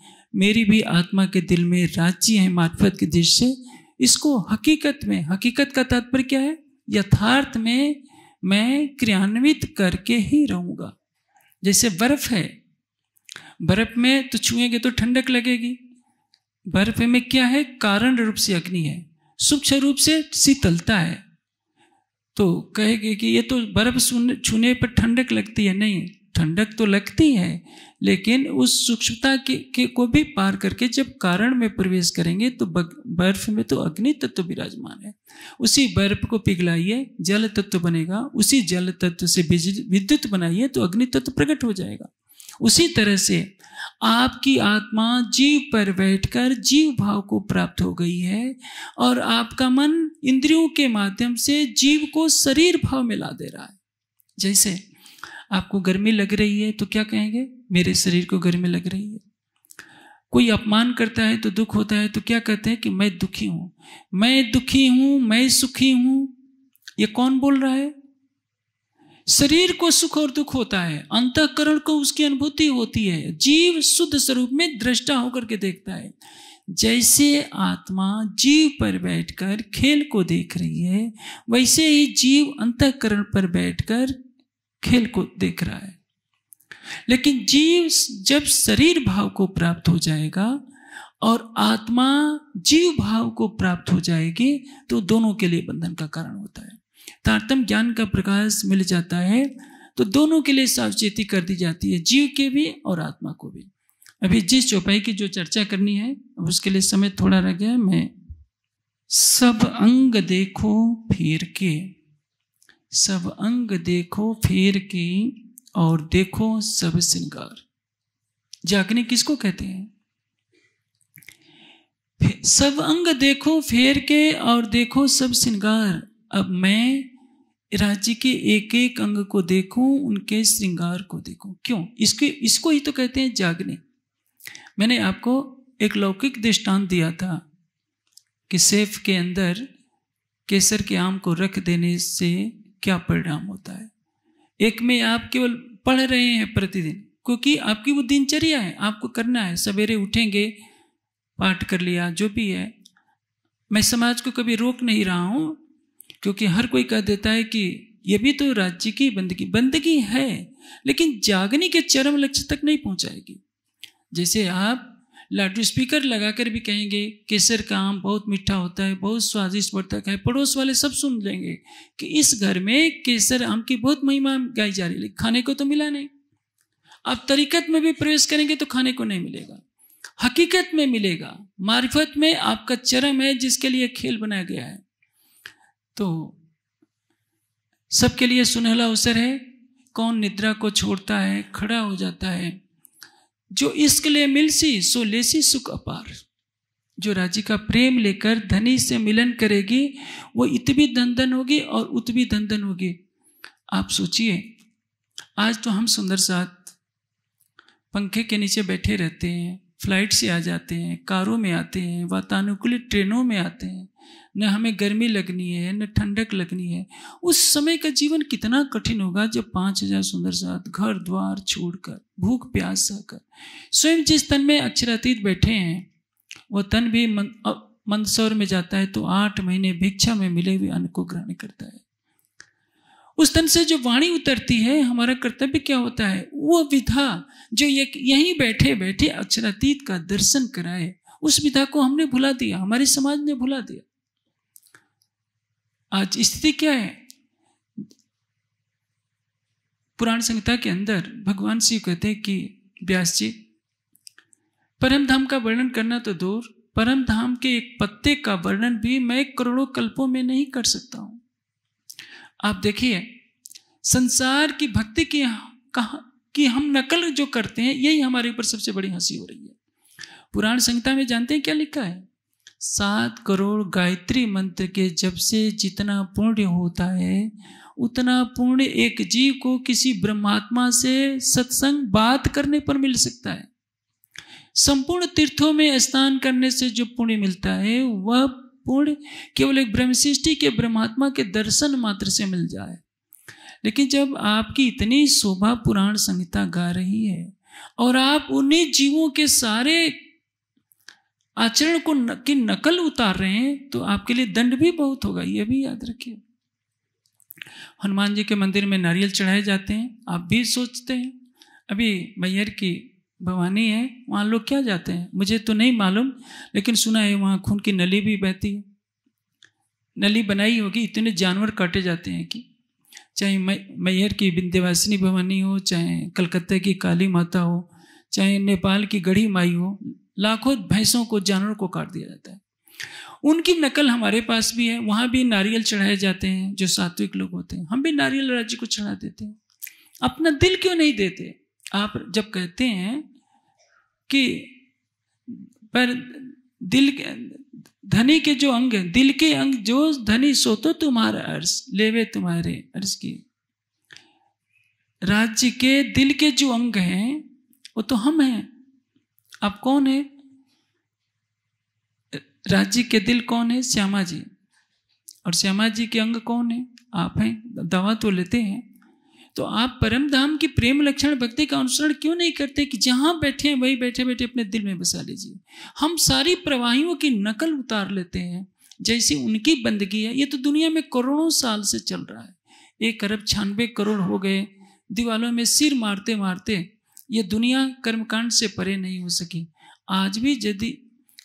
मेरी भी आत्मा के दिल में राज्य है मार्फत के दिश से इसको हकीकत में हकीकत का तात्पर्य क्या है यथार्थ में मैं क्रियान्वित करके ही रहूंगा जैसे बर्फ है बर्फ में तो छुएंगे तो ठंडक लगेगी बर्फ में क्या है कारण रूप से अग्नि है सूक्ष्म रूप से शीतलता है तो कहेगी कि ये तो बर्फ छूने पर ठंडक लगती है नहीं ठंडक तो लगती है लेकिन उस सूक्ष्मता के, के को भी पार करके जब कारण में प्रवेश करेंगे तो बर्फ में तो अग्नि तत्व विराजमान है उसी बर्फ को पिघलाइए जल तत्व बनेगा उसी जल तत्व से विद्युत बनाइए तो अग्नि तत्व प्रकट हो जाएगा उसी तरह से आपकी आत्मा जीव पर बैठकर जीव भाव को प्राप्त हो गई है और आपका मन इंद्रियों के माध्यम से जीव को शरीर भाव में ला दे रहा है जैसे आपको गर्मी लग रही है तो क्या कहेंगे मेरे शरीर को गर्मी लग रही है कोई अपमान करता है तो दुख होता है तो क्या कहते हैं कि मैं दुखी हूं मैं दुखी हूं मैं सुखी हूं ये कौन बोल रहा है शरीर को सुख और दुख होता है अंतकरण को उसकी अनुभूति होती है जीव शुद्ध स्वरूप में दृष्टा होकर के देखता है जैसे आत्मा जीव पर बैठकर खेल को देख रही है वैसे ही जीव अंतकरण पर बैठकर खेल को देख रहा है लेकिन जीव जब शरीर भाव को प्राप्त हो जाएगा और आत्मा जीव भाव को प्राप्त हो जाएगी तो दोनों के लिए बंधन का कारण होता है तारतम ज्ञान का प्रकाश मिल जाता है तो दोनों के लिए सावचेती कर दी जाती है जीव के भी और आत्मा को भी अभी जिस चौपाई की जो चर्चा करनी है उसके लिए समय थोड़ा रह गया मैं सब अंग देखो फिर के सब अंग देखो फेर के और देखो सब श्रृंगार जागने किसको कहते हैं सब अंग देखो फेर के और देखो सब श्रृंगार अब मैं राज्य के एक एक अंग को देखूं उनके श्रृंगार को देखूं क्यों इसके इसको ही तो कहते हैं जागने मैंने आपको एक लौकिक दृष्टांत दिया था कि सेफ के अंदर केसर के आम को रख देने से क्या परिणाम होता है एक में आप केवल पढ़ रहे हैं प्रतिदिन क्योंकि आपकी वो दिनचर्या है आपको करना है सवेरे उठेंगे पाठ कर लिया जो भी है मैं समाज को कभी रोक नहीं रहा हूं क्योंकि हर कोई कह देता है कि यह भी तो राज्य की बंदगी बंदगी है लेकिन जागने के चरम लक्ष्य तक नहीं पहुंचाएगी जैसे आप लाउड स्पीकर लगाकर भी कहेंगे केसर का आम बहुत मीठा होता है बहुत स्वादिष्ट बढ़ता है पड़ोस वाले सब सुन लेंगे कि इस घर में केसर आम की बहुत महिमा गाई जा रही है खाने को तो मिला नहीं आप तरीकत में भी प्रवेश करेंगे तो खाने को नहीं मिलेगा हकीकत में मिलेगा मार्फत में आपका चरम है जिसके लिए खेल बनाया गया है तो सबके लिए सुनहला अवसर है कौन निद्रा को छोड़ता है खड़ा हो जाता है जो इसके लिए मिलसी सो लेसी सुख अपार जो राजी का प्रेम लेकर धनी से मिलन करेगी वो इतनी दंदन होगी और उतनी दंदन होगी आप सोचिए आज तो हम सुंदर साथ पंखे के नीचे बैठे रहते हैं फ्लाइट से आ जाते हैं कारों में आते हैं वातानुकूलित ट्रेनों में आते हैं न हमें गर्मी लगनी है न ठंडक लगनी है उस समय का जीवन कितना कठिन होगा जब पाँच हजार सुंदर साथ घर द्वार छोड़कर भूख प्यास सहकर स्वयं जिस तन में अक्षरातीत बैठे हैं वह तन भी मन, मंदसौर में जाता है तो आठ महीने भिक्षा में मिले हुए अन्न को ग्रहण करता है उस तन से जो वाणी उतरती है हमारा कर्तव्य क्या होता है वो विधा जो यहीं बैठे बैठे अक्षरातीत का दर्शन कराए उस विधा को हमने भुला दिया हमारे समाज ने भुला दिया आज स्थिति क्या है पुराण संहिता के अंदर भगवान शिव कहते हैं कि व्यास जी परम धाम का वर्णन करना तो दूर परम धाम के एक पत्ते का वर्णन भी मैं करोड़ों कल्पों में नहीं कर सकता हूं आप देखिए संसार की भक्ति की कहा कि हम नकल जो करते हैं यही हमारे ऊपर सबसे बड़ी हंसी हो रही है पुराण संहिता में जानते हैं क्या लिखा है सात करोड़ गायत्री मंत्र के जब से जितना पुण्य होता है उतना पुण्य एक जीव को किसी ब्रह्मात्मा से सत्संग बात करने पर मिल सकता है संपूर्ण तीर्थों में स्नान करने से जो पुण्य मिलता है वह पुण्य केवल एक सृष्टि के ब्रह्मात्मा के दर्शन मात्र से मिल जाए लेकिन जब आपकी इतनी शोभा पुराण संहिता गा रही है और आप उन्हीं जीवों के सारे आचरण को न, की नकल उतार रहे हैं तो आपके लिए दंड भी बहुत होगा ये भी याद रखिए हनुमान जी के मंदिर में नारियल चढ़ाए जाते हैं आप भी सोचते हैं अभी मैयर की भवानी है वहाँ लोग क्या जाते हैं मुझे तो नहीं मालूम लेकिन सुना है वहाँ खून की नली भी बहती है नली बनाई होगी इतने जानवर काटे जाते हैं कि चाहे मैयर की विंध्यवासिनी भवानी हो चाहे कलकत्ते की काली माता हो चाहे नेपाल की गढ़ी माई हो लाखों भैंसों को जानवरों को काट दिया जाता है उनकी नकल हमारे पास भी है वहाँ भी नारियल चढ़ाए जाते हैं जो सात्विक लोग होते हैं हम भी नारियल राज्य को चढ़ा देते हैं अपना दिल क्यों नहीं देते आप जब कहते हैं कि पर दिल के धनी के जो अंग हैं दिल के अंग जो धनी सो तो तुम्हारा अर्श लेवे तुम्हारे अर्श की राज्य के दिल के जो अंग हैं वो तो हम हैं आप कौन है राज्य के दिल कौन है श्यामा जी और श्यामा जी के अंग कौन है आप हैं दवा तो लेते हैं तो आप परम धाम की प्रेम लक्षण भक्ति का अनुसरण क्यों नहीं करते कि जहां बैठे हैं वही बैठे बैठे अपने दिल में बसा लीजिए हम सारी प्रवाहियों की नकल उतार लेते हैं जैसी उनकी बंदगी है ये तो दुनिया में करोड़ों साल से चल रहा है एक अरब छानबे करोड़ हो गए दीवालों में सिर मारते मारते ये दुनिया कर्मकांड से परे नहीं हो सकी आज भी यदि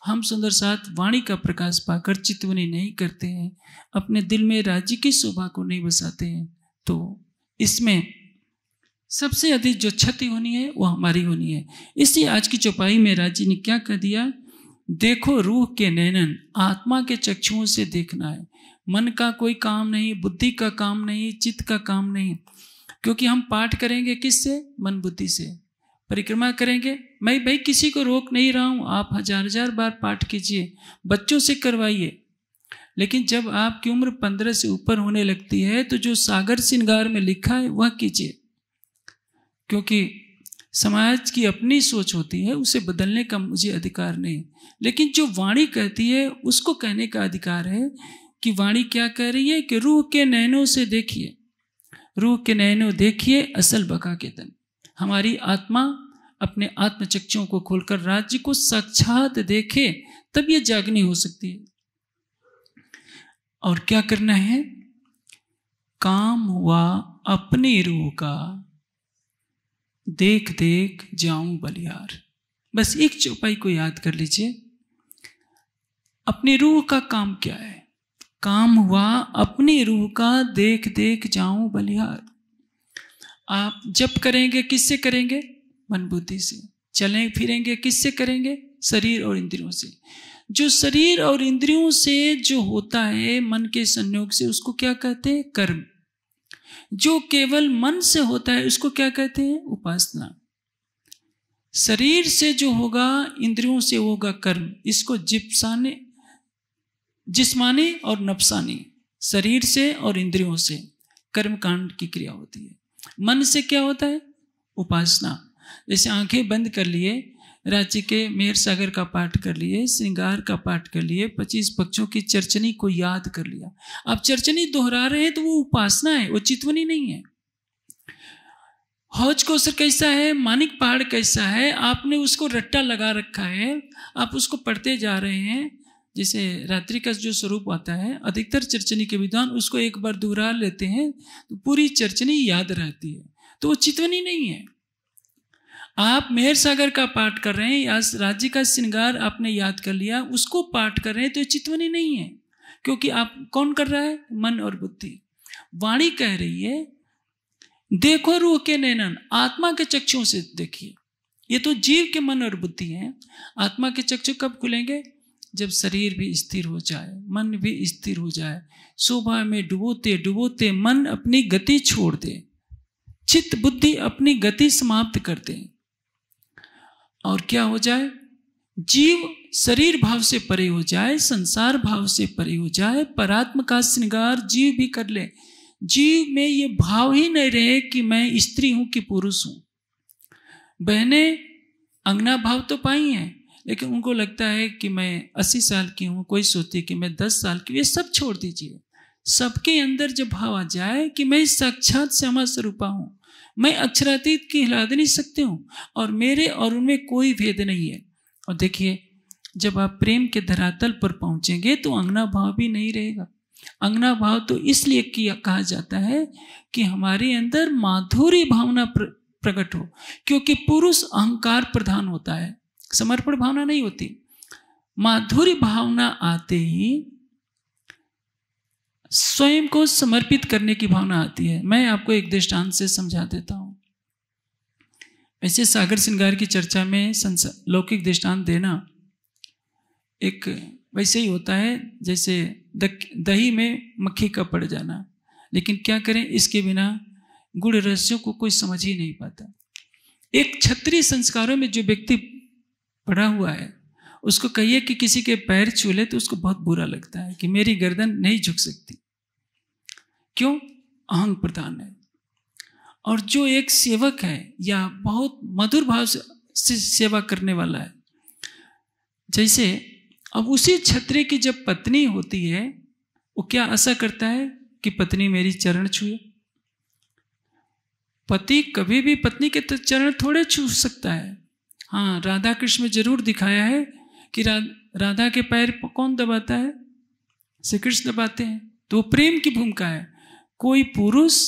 हम सुंदर साथ वाणी का प्रकाश पाकर चितवनी नहीं करते हैं अपने दिल में राज्य की शोभा को नहीं बसाते हैं तो इसमें सबसे अधिक जो क्षति होनी है वो हमारी होनी है इसलिए आज की चौपाई में राज्य ने क्या कह दिया देखो रूह के नैनन आत्मा के चक्षुओं से देखना है मन का कोई काम नहीं बुद्धि का काम नहीं चित्त का काम नहीं क्योंकि हम पाठ करेंगे किससे मन बुद्धि से परिक्रमा करेंगे मैं भाई किसी को रोक नहीं रहा हूँ आप हजार हजार बार पाठ कीजिए बच्चों से करवाइए लेकिन जब आपकी उम्र पंद्रह से ऊपर होने लगती है तो जो सागर सिंगार में लिखा है वह कीजिए क्योंकि समाज की अपनी सोच होती है उसे बदलने का मुझे अधिकार नहीं लेकिन जो वाणी कहती है उसको कहने का अधिकार है कि वाणी क्या कह रही है कि रूह के नैनों से देखिए रूह के नैनों देखिए असल बका के तन हमारी आत्मा अपने आत्मचक्षुओं को खोलकर राज्य को साक्षात देखे तब यह जागनी हो सकती है और क्या करना है काम हुआ अपने रूह का देख देख जाऊं बलियार बस एक चौपाई को याद कर लीजिए अपने रूह का काम क्या है काम हुआ अपने रूह का देख देख जाऊं बलिहार आप जप करेंगे किससे करेंगे मन बुद्धि से चलें फिरेंगे किससे करेंगे शरीर और इंद्रियों से जो शरीर और इंद्रियों से जो होता है मन के संयोग से उसको क्या कहते हैं कर्म जो केवल मन से होता है उसको क्या कहते हैं उपासना शरीर से जो होगा इंद्रियों से होगा कर्म इसको जिप्साने जिस्मानी और नफसाने शरीर से और इंद्रियों से कर्म कांड की क्रिया होती है मन से क्या होता है उपासना जैसे आंखें बंद कर लिए रांची के मेर सागर का पाठ कर लिए श्रृंगार का पाठ कर लिए पच्चीस पक्षों की चर्चनी को याद कर लिया आप चर्चनी दोहरा रहे हैं तो वो उपासना है वो चितवनी नहीं है हौज कोसर कैसा है मानिक पहाड़ कैसा है आपने उसको रट्टा लगा रखा है आप उसको पढ़ते जा रहे हैं जैसे रात्रि का जो स्वरूप आता है अधिकतर चर्चनी के विद्वान उसको एक बार दोहरा लेते हैं तो पूरी चर्चनी याद रहती है तो वो चितवनी नहीं है आप मेहर सागर का पाठ कर रहे हैं या राज्य का श्रृंगार आपने याद कर लिया उसको पाठ कर रहे हैं तो ये चितवनी नहीं है क्योंकि आप कौन कर रहा है मन और बुद्धि वाणी कह रही है देखो रूह के नैनन आत्मा के चक्षुओं से देखिए ये तो जीव के मन और बुद्धि है आत्मा के चक्षु कब खुलेंगे जब शरीर भी स्थिर हो जाए मन भी स्थिर हो जाए शोभा में डुबोते डुबोते मन अपनी गति छोड़ दे चित्त बुद्धि अपनी गति समाप्त कर दे और क्या हो जाए जीव शरीर भाव से परे हो जाए संसार भाव से परे हो जाए परात्म का श्रृंगार जीव भी कर ले जीव में ये भाव ही नहीं रहे कि मैं स्त्री हूं कि पुरुष हूं बहने अंगना भाव तो पाई हैं लेकिन उनको लगता है कि मैं अस्सी साल की हूँ कोई सोचती कि मैं दस साल की ये सब छोड़ दीजिए सबके अंदर जब भाव आ जाए कि मैं साक्षात श्यामा स्वरूपा हूँ मैं अक्षरातीत की हिला नहीं सकती हूँ और मेरे और उनमें कोई भेद नहीं है और देखिए जब आप प्रेम के धरातल पर पहुंचेंगे तो अंगना भाव भी नहीं रहेगा अंगना भाव तो इसलिए किया कहा जाता है कि हमारे अंदर माधुरी भावना प्रकट हो क्योंकि पुरुष अहंकार प्रधान होता है समर्पण भावना नहीं होती माधुरी भावना आते ही स्वयं को समर्पित करने की भावना आती है मैं आपको एक दृष्टांत से समझा देता हूं वैसे सागर श्रृंगार की चर्चा में लौकिक दृष्टांत देना एक वैसे ही होता है जैसे दही में मक्खी का पड़ जाना लेकिन क्या करें इसके बिना गुड़ रहस्यों को कोई समझ ही नहीं पाता एक क्षत्रिय संस्कारों में जो व्यक्ति पड़ा हुआ है उसको कहिए कि किसी के पैर छू ले तो उसको बहुत बुरा लगता है कि मेरी गर्दन नहीं झुक सकती क्यों अहंग प्रधान है और जो एक सेवक है या बहुत मधुर भाव से सेवा करने वाला है जैसे अब उसी छत्री की जब पत्नी होती है वो क्या आशा करता है कि पत्नी मेरी चरण छूए पति कभी भी पत्नी के चरण थोड़े छू सकता है हाँ राधा कृष्ण में जरूर दिखाया है कि रा, राधा के पैर कौन दबाता है श्री कृष्ण दबाते हैं तो प्रेम की भूमिका है कोई पुरुष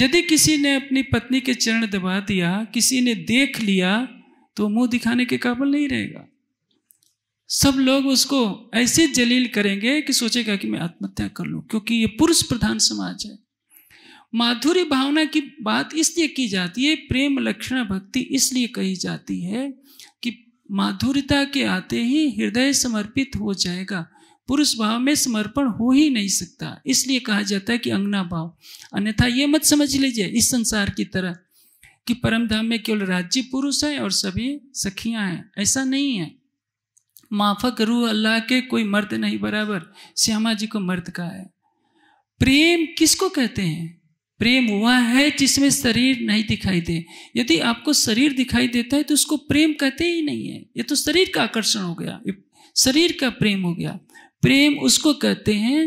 यदि किसी ने अपनी पत्नी के चरण दबा दिया किसी ने देख लिया तो मुंह दिखाने के काबल नहीं रहेगा सब लोग उसको ऐसे जलील करेंगे कि सोचेगा कि मैं आत्महत्या कर लूं क्योंकि ये पुरुष प्रधान समाज है माधुरी भावना की बात इसलिए की जाती है प्रेम लक्षण भक्ति इसलिए कही जाती है कि माधुर्यता के आते ही हृदय समर्पित हो जाएगा पुरुष भाव में समर्पण हो ही नहीं सकता इसलिए कहा जाता है कि अंगना भाव अन्यथा ये मत समझ लीजिए इस संसार की तरह कि परम धाम में केवल राज्य पुरुष है और सभी सखियां हैं ऐसा नहीं है माफक रूह अल्लाह के कोई मर्द नहीं बराबर श्यामा जी को मर्द का है प्रेम किसको कहते हैं प्रेम हुआ है जिसमें शरीर नहीं दिखाई दे यदि आपको शरीर दिखाई देता है तो उसको प्रेम कहते ही नहीं है ये तो शरीर का आकर्षण हो गया शरीर का प्रेम हो गया प्रेम उसको कहते हैं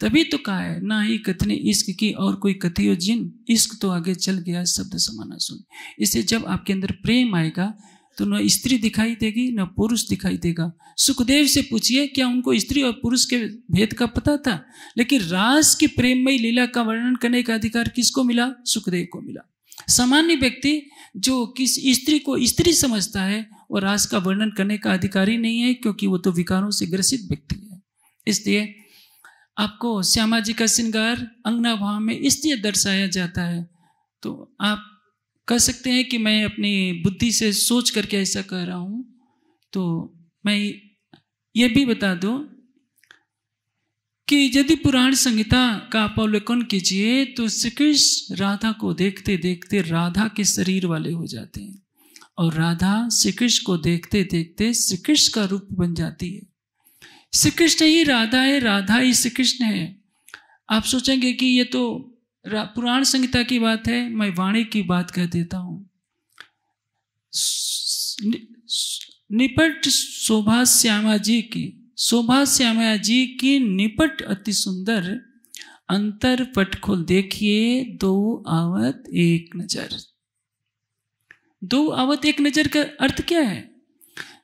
तभी तो कहा है ना ही कथने इश्क की और कोई कथियो जिन इश्क तो आगे चल गया शब्द समाना सुन इसे जब आपके अंदर प्रेम आएगा तो न स्त्री दिखाई देगी न पुरुष दिखाई देगा सुखदेव से पूछिए क्या उनको स्त्री और पुरुष के भेद का पता था लेकिन रास की प्रेममय लीला का वर्णन करने का अधिकार किसको मिला सुखदेव को मिला सामान्य व्यक्ति जो किस स्त्री को स्त्री समझता है वो रास का वर्णन करने का अधिकारी नहीं है क्योंकि वो तो विकारों से ग्रसित व्यक्ति है इसलिए आपको श्यामा जी का श्रृंगार अंगना भाव में इसलिए दर्शाया जाता है तो आप कह सकते हैं कि मैं अपनी बुद्धि से सोच करके ऐसा कह रहा हूँ तो मैं ये भी बता दो कि यदि पुराण संहिता का आप अवलोकन कीजिए तो श्री कृष्ण राधा को देखते देखते राधा के शरीर वाले हो जाते हैं और राधा श्री कृष्ण को देखते देखते श्री कृष्ण का रूप बन जाती है श्री कृष्ण ही राधा है राधा ही श्री कृष्ण है आप सोचेंगे कि ये तो पुराण संहिता की बात है मैं वाणी की बात कह देता हूं निपट शोभा श्यामा जी की शोभा श्यामा जी की निपट अति सुंदर अंतर पट खोल देखिए दो आवत एक नजर दो आवत एक नजर का अर्थ क्या है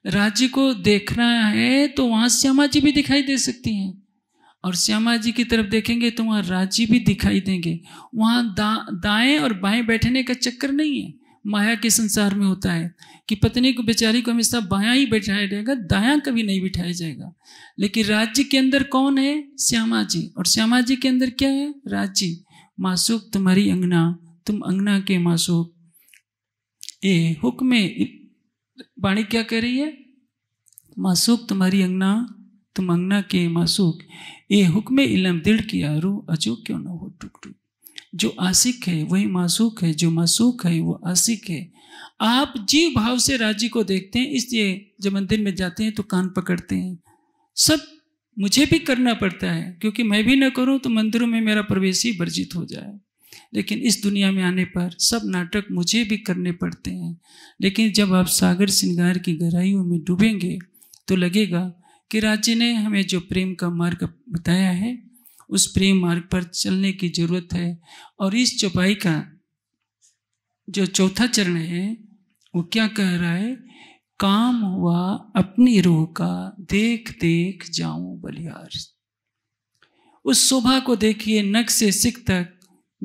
राज्य को देखना है तो वहां श्यामा जी भी दिखाई दे सकती हैं और श्यामा जी की तरफ देखेंगे तो वहाँ राजी भी दिखाई देंगे वहाँ दा दाएँ और बाएं बैठने का चक्कर नहीं है माया के संसार में होता है कि पत्नी को बेचारी को हमेशा बाया ही बैठाया जाएगा दाया कभी नहीं बिठाया जाएगा लेकिन राज्य के अंदर कौन है श्यामा जी और श्यामा जी के अंदर क्या है राज्य मासूक तुम्हारी अंगना तुम अंगना के मासूक ए हुक्म वाणी क्या कह रही है मासूक तुम्हारी अंगना मंगना के मासूक ये हुक्म इलम दिल की आरू अचूक क्यों ना हो टुक टुक जो आसिक है वही मासूक है जो मासूक है वो आसिक है आप जीव भाव से राजी को देखते हैं इसलिए जब मंदिर में जाते हैं तो कान पकड़ते हैं सब मुझे भी करना पड़ता है क्योंकि मैं भी ना करूं तो मंदिरों में मेरा प्रवेश ही वर्जित हो जाए लेकिन इस दुनिया में आने पर सब नाटक मुझे भी करने पड़ते हैं लेकिन जब आप सागर श्रृंगार की गहराइयों में डूबेंगे तो लगेगा कि राज्य ने हमें जो प्रेम का मार्ग बताया है उस प्रेम मार्ग पर चलने की जरूरत है और इस चौपाई का जो चौथा चरण है वो क्या कह रहा है काम हुआ अपनी रूह का देख देख जाऊं बलिहार उस शोभा को देखिए नक से सिख तक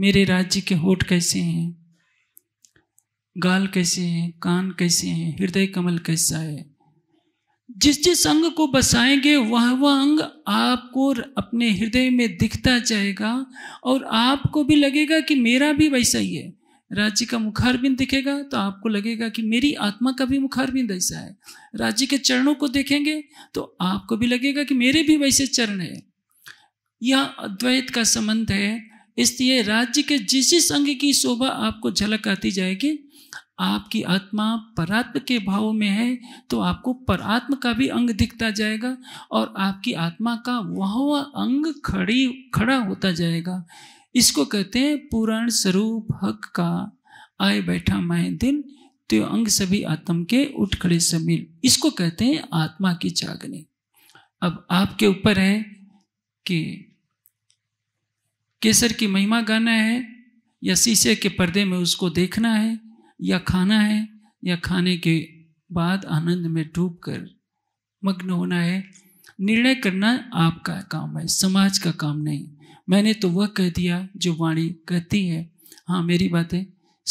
मेरे राज्य के होठ कैसे हैं गाल कैसे हैं कान कैसे हैं हृदय कमल कैसा है जिस जिस अंग को बसाएंगे वह वह अंग आपको अपने हृदय में दिखता जाएगा और आपको भी लगेगा कि मेरा भी वैसा ही है राज्य का मुखार बिंद दिखेगा तो आपको लगेगा कि मेरी आत्मा का भी मुखार बिंद ऐसा है राज्य के चरणों को देखेंगे तो आपको भी लगेगा कि मेरे भी वैसे चरण है यह अद्वैत का संबंध है इसलिए राज्य के जिस जिस अंग की शोभा आपको झलक आती जाएगी आपकी आत्मा परात्म के भाव में है तो आपको परात्म का भी अंग दिखता जाएगा और आपकी आत्मा का वह अंग खड़ी खड़ा होता जाएगा इसको कहते हैं पुराण स्वरूप हक का आए बैठा माए दिन त्यो अंग सभी आत्म के उठ खड़े समील इसको कहते हैं आत्मा की जागनी अब आपके ऊपर है कि केसर की महिमा गाना है या शीशे के पर्दे में उसको देखना है या खाना है या खाने के बाद आनंद में डूब कर मग्न होना है निर्णय करना आपका काम है समाज का काम नहीं मैंने तो वह कह दिया जो वाणी कहती है हाँ मेरी बातें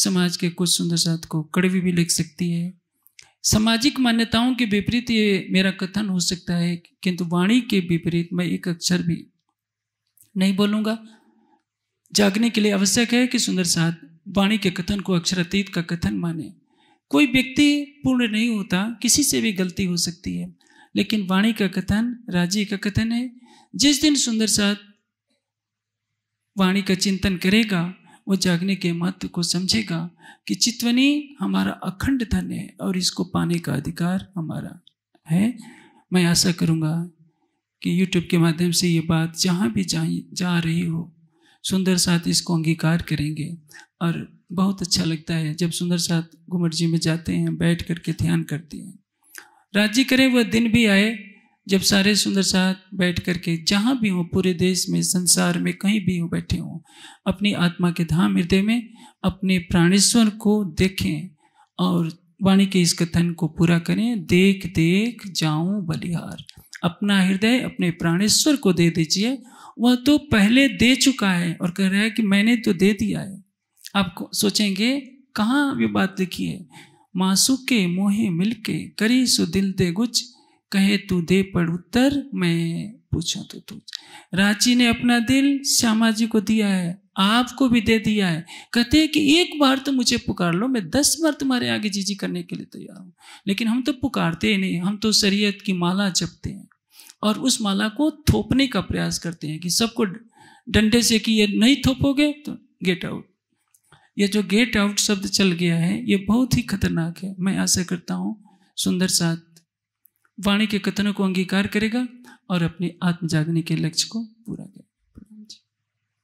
समाज के कुछ सुंदर साथ को कड़वी भी लिख सकती है सामाजिक मान्यताओं के विपरीत ये मेरा कथन हो सकता है किंतु वाणी के विपरीत मैं एक अक्षर भी नहीं बोलूँगा जागने के लिए आवश्यक है कि सुंदर साथ वाणी के कथन को अक्षरातीत का कथन माने कोई व्यक्ति पूर्ण नहीं होता किसी से भी गलती हो सकती है लेकिन वाणी का कथन राजी का कथन है जिस दिन सुंदर साथ वाणी का चिंतन करेगा वो जागने के महत्व को समझेगा कि चितवनी हमारा अखंड धन है और इसको पाने का अधिकार हमारा है मैं आशा करूँगा कि YouTube के माध्यम से ये बात जहाँ भी जा रही हो सुंदर साथ इसको अंगीकार करेंगे और बहुत अच्छा लगता है जब सुंदर साथ घुमट जी में जाते हैं बैठ करके ध्यान करते हैं राज्य करें वह दिन भी आए जब सारे सुंदर साथ बैठ करके जहाँ भी हों पूरे देश में संसार में कहीं भी हो बैठे हों अपनी आत्मा के धाम हृदय में अपने प्राणेश्वर को देखें और वाणी के इस कथन को पूरा करें देख देख जाऊं बलिहार अपना हृदय अपने प्राणेश्वर को दे दीजिए वह तो पहले दे चुका है और कह रहा है कि मैंने तो दे दिया है आप सोचेंगे कहाँ ये बात लिखी है मासू के मोहे मिलके करी सु दिल दे गुच कहे तू दे पड़ उत्तर मैं पूछा तो तू रांची ने अपना दिल श्यामा जी को दिया है आपको भी दे दिया है कहते हैं कि एक बार तो मुझे पुकार लो मैं दस बार तुम्हारे आगे जीजी करने के लिए तैयार हूँ लेकिन हम तो पुकारते ही नहीं हम तो शरीयत की माला जपते हैं और उस माला को थोपने का प्रयास करते हैं कि सबको डंडे से कि ये नहीं थोपोगे तो गेट आउट ये जो गेट आउट शब्द चल गया है ये बहुत ही खतरनाक है मैं आशा करता हूँ सुंदर साथ वाणी के कथनों को अंगीकार करेगा और अपने आत्म जागने के लक्ष्य को पूरा करेगा